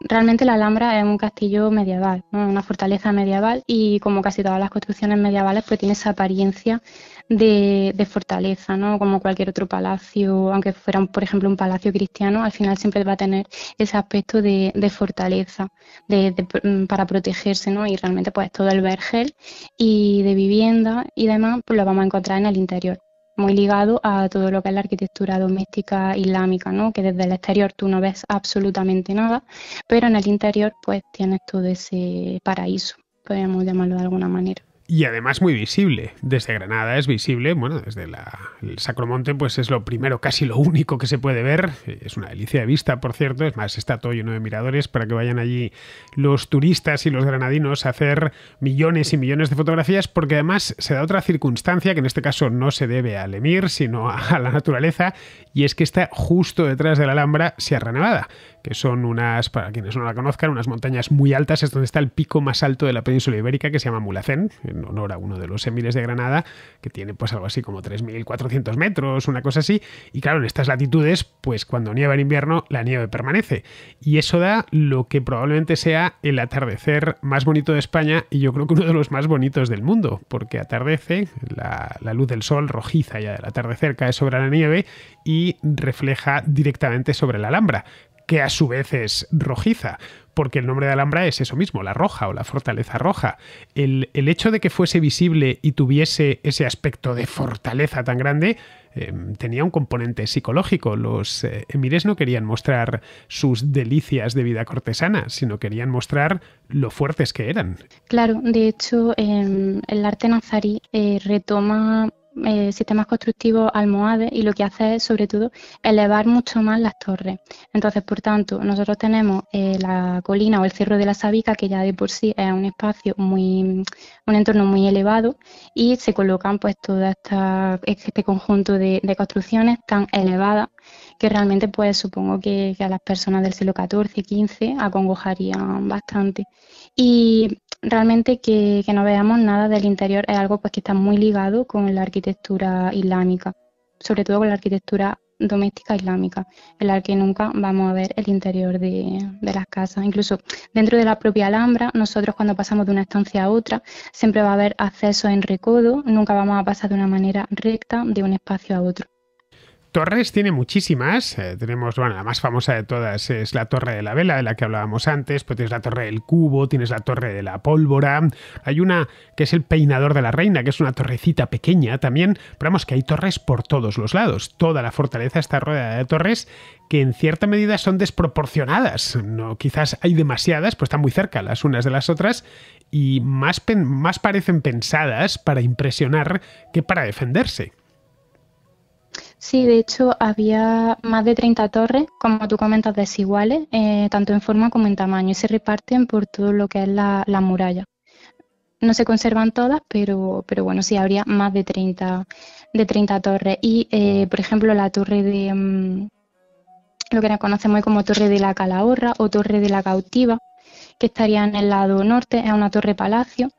realmente la Alhambra es un castillo medieval, una fortaleza medieval y como casi todas las construcciones medievales, pues tiene esa apariencia de, fortaleza, ¿no? Como cualquier otro palacio, aunque fuera, por ejemplo, un palacio cristiano, al final siempre va a tener ese aspecto de, fortaleza de, mm, para protegerse, ¿no? Y realmente, pues todo el vergel y de vivienda y demás, pues lo vamos a encontrar en el interior muy ligado a todo lo que es la arquitectura doméstica islámica, ¿no? que desde el exterior tú no ves absolutamente nada, pero en el interior pues tienes todo ese paraíso, podríamos llamarlo de alguna manera y además muy visible. Desde Granada es visible, bueno, desde el Sacromonte pues es lo primero, casi lo único que se puede ver. Es una delicia de vista, por cierto. Es más, está todo lleno de miradores para que vayan allí los turistas y los granadinos a hacer millones y millones de fotografías, porque además se da otra circunstancia que en este caso no se debe al emir, sino a, a la naturaleza, y es que está justo detrás de la Alhambra Sierra Nevada que son unas, para quienes no la conozcan, unas montañas muy altas, es donde está el pico más alto de la península ibérica, que se llama Mulacén, en honor a uno de los emires de Granada, que tiene pues algo así como 3.400 metros, una cosa así, y claro, en estas latitudes, pues cuando nieva en invierno, la nieve permanece, y eso da lo que probablemente sea el atardecer más bonito de España, y yo creo que uno de los más bonitos del mundo, porque atardece, la, la luz del sol rojiza ya del atardecer cae sobre la nieve y refleja directamente sobre la Alhambra, que a su vez es rojiza, porque el nombre de Alhambra es eso mismo, la roja o la fortaleza roja. El, hecho de que fuese visible y tuviese ese aspecto de fortaleza tan grande eh, tenía un componente psicológico. Los eh, emires no querían mostrar sus delicias de vida cortesana, sino querían mostrar lo fuertes que eran. Claro, de hecho, em, el arte nazarí eh, retoma eh, sistemas constructivos almohades y lo que hace es, sobre todo, elevar mucho más las torres. Entonces, por tanto, nosotros tenemos eh, la colina o el cerro de la Sabica, que ya de por sí es un espacio muy, un entorno muy elevado, y se colocan pues todo esta, este conjunto de, construcciones tan elevadas que realmente pues supongo que, a las personas del siglo XIV, XV acongojarían bastante. Y realmente que, no veamos nada del interior es algo pues que está muy ligado con la arquitectura islámica, sobre todo con la arquitectura doméstica islámica, en la que nunca vamos a ver el interior de, las casas. Incluso dentro de la propia Alhambra, nosotros cuando pasamos de una estancia a otra, siempre va a haber acceso en recodo, nunca vamos a pasar de una manera recta de un espacio a otro torres tiene muchísimas. Eh, tenemos, bueno, la más famosa de todas es la Torre de la Vela, de la que hablábamos antes, pues tienes la Torre del Cubo, tienes la Torre de la Pólvora. Hay una que es el Peinador de la Reina, que es una torrecita pequeña también. Pero vamos, que hay torres por todos los lados. Toda la fortaleza está rodeada de torres que en cierta medida son desproporcionadas. No, quizás hay demasiadas, pues están muy cerca las unas de las otras y más, más parecen pensadas para impresionar que para defenderse. Sí, de hecho había más de 30 torres, como tú comentas, desiguales, eh, tanto en forma como en tamaño, y se reparten por todo lo que es la, muralla. No se conservan todas, pero, pero bueno, sí habría más de 30, de 30 torres. Y, eh, por ejemplo, la torre de... Mm, lo que nos conocemos como Torre de la Calahorra o Torre de la Cautiva, que estaría en el lado norte, es una torre palacio,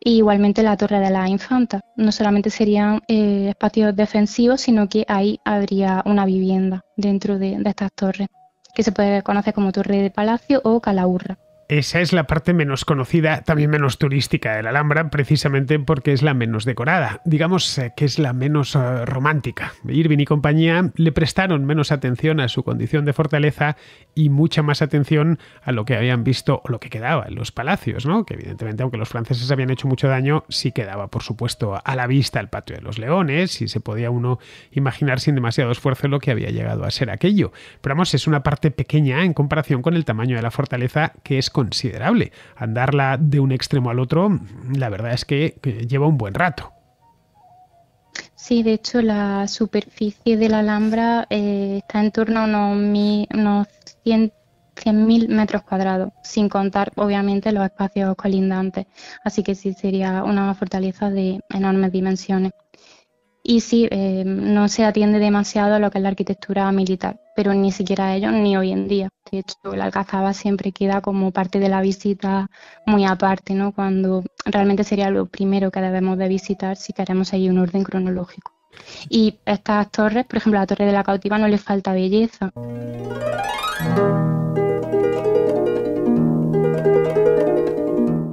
igualmente la Torre de la Infanta. No solamente serían eh, espacios defensivos, sino que ahí habría una vivienda dentro de, estas torres, que se puede conocer como Torre de Palacio o calaburra esa es la parte menos conocida, también menos turística de la Alhambra, precisamente porque es la menos decorada, digamos eh, que es la menos eh, romántica. Irving y compañía le prestaron menos atención a su condición de fortaleza y mucha más atención a lo que habían visto o lo que quedaba en los palacios, ¿no? que evidentemente aunque los franceses habían hecho mucho daño, sí quedaba por supuesto a la vista el patio de los leones y se podía uno imaginar sin demasiado esfuerzo lo que había llegado a ser aquello. Pero vamos, es una parte pequeña en comparación con el tamaño de la fortaleza que es considerable. Andarla de un extremo al otro, la verdad es que lleva un buen rato. Sí, de hecho la superficie de la Alhambra eh, está en torno a unos, 100.000 metros cuadrados, sin contar obviamente los espacios colindantes. Así que sí sería una fortaleza de enormes dimensiones y sí, eh, no se atiende demasiado a lo que es la arquitectura militar, pero ni siquiera a ellos ni hoy en día. De hecho, la Alcazaba siempre queda como parte de la visita muy aparte, ¿no? Cuando realmente sería lo primero que debemos de visitar si queremos seguir un orden cronológico. Y estas torres, por ejemplo, la Torre de la Cautiva no les falta belleza.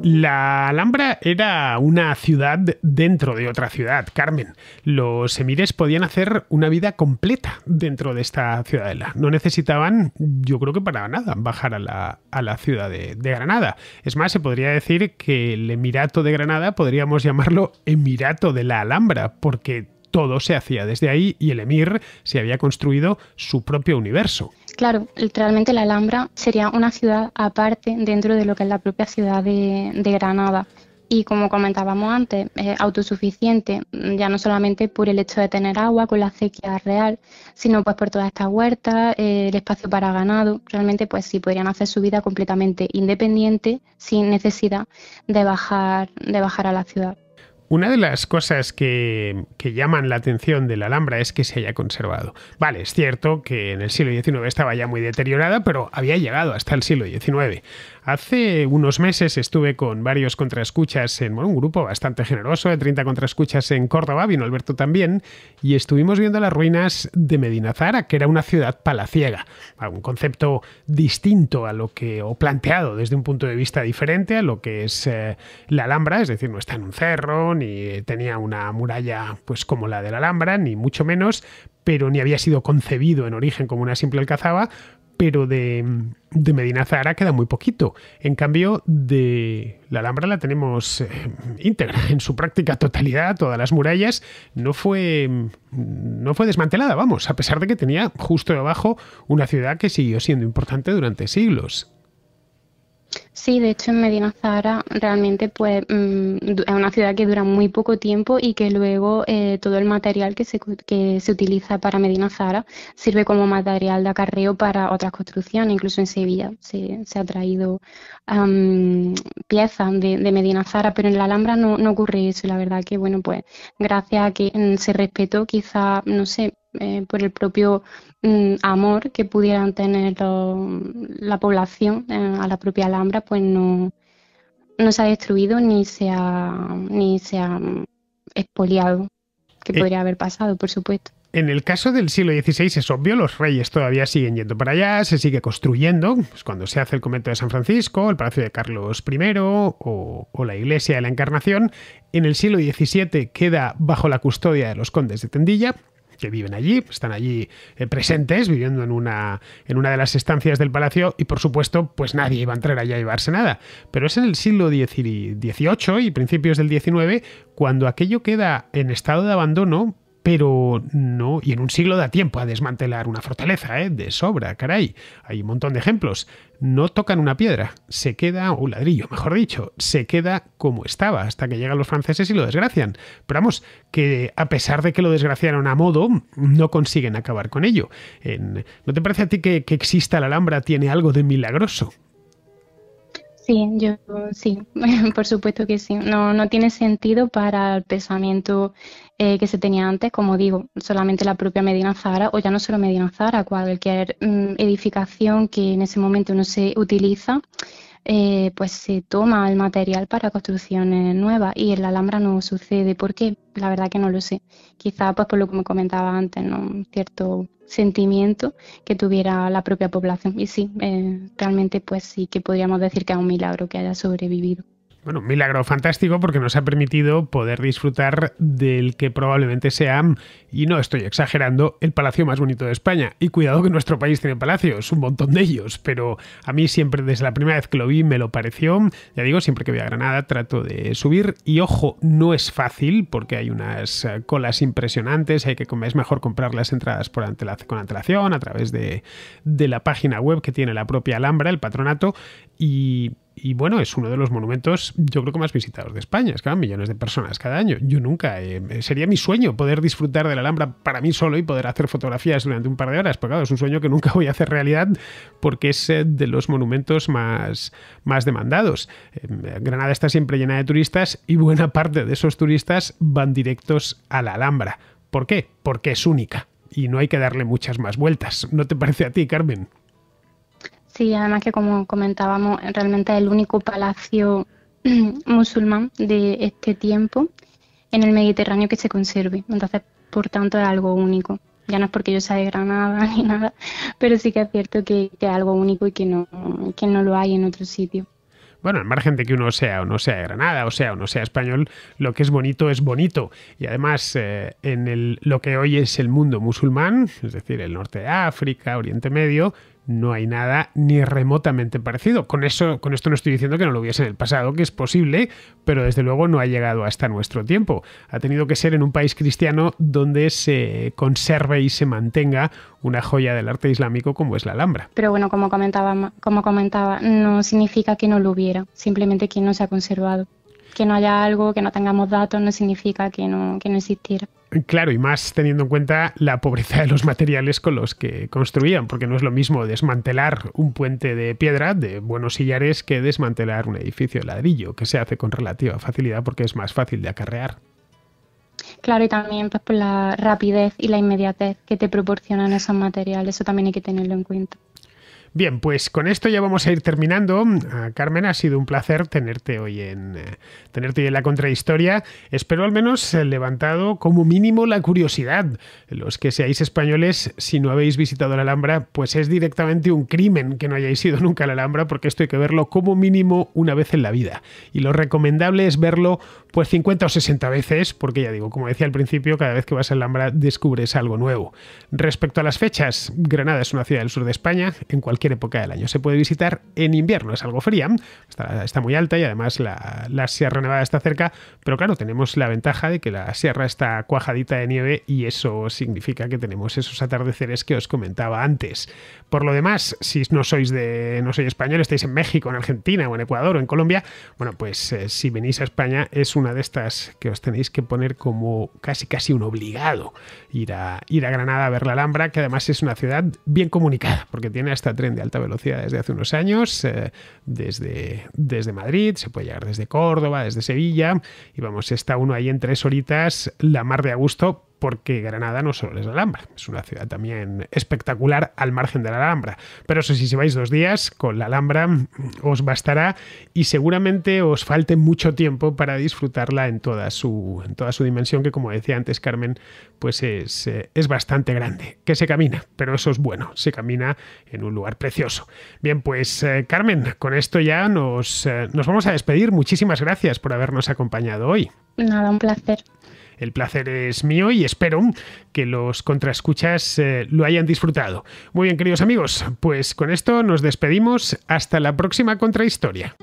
La Alhambra era una ciudad dentro de otra ciudad, Carmen. Los emires podían hacer una vida completa dentro de esta ciudadela. No necesitaban, yo creo que para nada, bajar a la, ciudad de, de, Granada. Es más, se podría decir que el Emirato de Granada podríamos llamarlo Emirato de la Alhambra, porque todo se hacía desde ahí y el emir se había construido su propio universo. Claro, literalmente la Alhambra sería una ciudad aparte dentro de lo que es la propia ciudad de, Granada y como comentábamos antes, autosuficiente, mm, ya no solamente por el hecho de tener agua con la acequia real, sino pues por toda esta huerta, eh, el espacio para ganado, realmente pues sí podrían hacer su vida completamente independiente sin necesidad de bajar, de bajar a la ciudad una de las cosas que, llaman la atención de la Alhambra es que se haya conservado. Vale, es cierto que en el siglo XIX estaba ya muy deteriorada, pero había llegado hasta el siglo XIX. Hace unos meses estuve con varios contraescuchas en un grupo bastante generoso de eh, 30 contraescuchas en Córdoba, vino Alberto también, y estuvimos viendo las ruinas de Medinazara, que era una ciudad palaciega. Ah, un concepto distinto a lo que, o planteado desde un punto de vista diferente a lo que es eh, la Alhambra, es decir, no está en un cerro, ni tenía una muralla pues como la de la Alhambra, ni mucho menos, pero ni había sido concebido en origen como una simple alcazaba, pero de, Medina Zahara queda muy poquito. En cambio, de la Alhambra la tenemos eh, íntegra en su práctica totalidad, todas las murallas. No fue, no fue desmantelada, vamos, a pesar de que tenía justo debajo una ciudad que siguió siendo importante durante siglos. Sí, de hecho en Medina Zahara realmente pues mm, es una ciudad que dura muy poco tiempo y que luego eh, todo el material que se, que se utiliza para Medina Zara sirve como material de acarreo para otras construcciones, incluso en Sevilla se, se ha traído piezas de, Medina Zara pero en la Alhambra no, no ocurre eso la verdad que bueno pues gracias a que mm, se respetó quizá, no sé, eh, por el propio mm, amor que pudieran tener la población eh, a la propia Alhambra, pues no, se ha destruido ni se ha, ni se ha mm, expoliado, que eh. podría haber pasado, por supuesto. En el caso del siglo XVI es obvio, los reyes todavía siguen yendo para allá, se sigue construyendo, pues cuando se hace el convento de San Francisco, el Palacio de Carlos I o, o la Iglesia de la Encarnación, en el siglo XVII queda bajo la custodia de los condes de Tendilla, que viven allí, pues, están allí eh, presentes, viviendo en una, en una de las estancias del palacio, y por supuesto, pues nadie iba a entrar allá a llevarse nada. Pero es en el siglo XVIII y principios del XIX cuando aquello queda en estado de abandono pero no, y en un siglo da tiempo a desmantelar una fortaleza, ¿eh? de sobra, caray, hay un montón de ejemplos. No tocan una piedra, se queda, un ladrillo, mejor dicho, se queda como estaba hasta que llegan los franceses y lo desgracian. Pero vamos, que a pesar de que lo desgraciaron a modo, no consiguen acabar con ello. ¿No te parece a ti que, que exista la Alhambra tiene algo de milagroso? Sí, yo sí, por supuesto que sí. No, no tiene sentido para el pensamiento eh, que se tenía antes, como digo, solamente la propia Medina Zara o ya no solo Medina Zara, cualquier mm, edificación que en ese momento no se utiliza, eh, pues se toma el material para construcciones nuevas y en la Alhambra no sucede. ¿Por qué? La verdad que no lo sé. Quizá pues por lo que me comentaba antes, ¿no? un cierto sentimiento que tuviera la propia población. Y sí, eh, realmente pues sí que podríamos decir que es un milagro que haya sobrevivido bueno, un milagro fantástico porque nos ha permitido poder disfrutar del que probablemente sea, y no estoy exagerando, el palacio más bonito de España. Y cuidado que nuestro país tiene palacios, un montón de ellos, pero a mí siempre, desde la primera vez que lo vi, me lo pareció. Ya digo, siempre que voy a Granada trato de subir, y ojo, no es fácil porque hay unas eh, colas impresionantes, hay que, es mejor comprar las entradas por con antelación a través de, de la página web que tiene la propia Alhambra, el patronato, y y bueno, es uno de los monumentos yo creo que más visitados de España. Es que van millones de personas cada año. Yo nunca, eh, sería mi sueño poder disfrutar de la Alhambra para mí solo y poder hacer fotografías durante un par de horas, pero claro, es un sueño que nunca voy a hacer realidad porque es eh, de los monumentos más, más demandados. Em, Granada está siempre llena de turistas y buena parte de esos turistas van directos a la Alhambra. ¿Por qué? Porque es única y no hay que darle muchas más vueltas. ¿No te parece a ti, Carmen? Sí, además que como comentábamos, realmente es el único palacio musulmán de este tiempo en el Mediterráneo que se conserve. Entonces, por tanto, es algo único. Ya no es porque yo sea de Granada ni nada, pero sí que es cierto que, es algo único y que no, que no lo hay en otro sitio bueno, al margen de que uno sea o no sea de Granada, o sea o no sea español, lo que es bonito es bonito. Y además, eh, en el, lo que hoy es el mundo musulmán, es decir, el norte de África, Oriente Medio, no hay nada ni remotamente parecido. Con, eso, con esto no estoy diciendo que no lo hubiese en el pasado, que es posible, pero desde luego no ha llegado hasta nuestro tiempo. Ha tenido que ser en un país cristiano donde se conserve y se mantenga una joya del arte islámico como es la Alhambra. Pero bueno, como comentaba, como comentaba no significa que no lo hubiera, simplemente que no se ha conservado que no haya algo, que no tengamos datos, no significa que no, que no existiera. Claro, y más teniendo en cuenta la pobreza de los materiales con los que construían, porque no es lo mismo desmantelar un puente de piedra de buenos sillares que desmantelar un edificio de ladrillo, que se hace con relativa facilidad porque es más fácil de acarrear. Claro, y también pues, por la rapidez y la inmediatez que te proporcionan esos materiales, eso también hay que tenerlo en cuenta. Bien, pues con esto ya vamos a ir terminando. Ah, Carmen, ha sido un placer tenerte hoy en, eh, tenerte en la contrahistoria. Espero al menos eh, levantado como mínimo la curiosidad. Los que seáis españoles, si no habéis visitado la Alhambra, pues es directamente un crimen que no hayáis ido nunca a la Alhambra, porque esto hay que verlo como mínimo una vez en la vida. Y lo recomendable es verlo pues 50 o 60 veces, porque ya digo, como decía al principio, cada vez que vas a la Alhambra descubres algo nuevo. Respecto a las fechas, Granada es una ciudad del sur de España. En cualquier época del año. Se puede visitar en invierno, es algo fría, está, muy alta y además la, Sierra Nevada está cerca, pero claro, tenemos la ventaja de que la sierra está cuajadita de nieve y eso significa que tenemos esos atardeceres que os comentaba antes. Por lo demás, si no sois de no soy español, estáis en México, en Argentina o en Ecuador o en Colombia, bueno, pues eh, si venís a España es una de estas que os tenéis que poner como casi casi un obligado ir a ir a Granada a ver la Alhambra, que además es una ciudad bien comunicada porque tiene hasta tren de alta velocidad desde hace unos años, eh, desde, desde Madrid, se puede llegar desde Córdoba, desde Sevilla, y vamos, está uno ahí en tres horitas, la mar de a porque Granada no solo es la Alhambra, es una ciudad también espectacular al margen de la Alhambra. Pero eso si vais dos días con la Alhambra os bastará y seguramente os falte mucho tiempo para disfrutarla en toda su, en toda su dimensión, que como decía antes Carmen, pues es, eh, bastante grande, que se camina, pero eso es bueno, se camina en un lugar precioso. Bien, pues eh, Carmen, con esto ya nos, eh, nos vamos a despedir. Muchísimas gracias por habernos acompañado hoy. Nada, un placer. El placer es mío y espero que los contraescuchas eh, lo hayan disfrutado. Muy bien, queridos amigos, pues con esto nos despedimos. Hasta la próxima contrahistoria.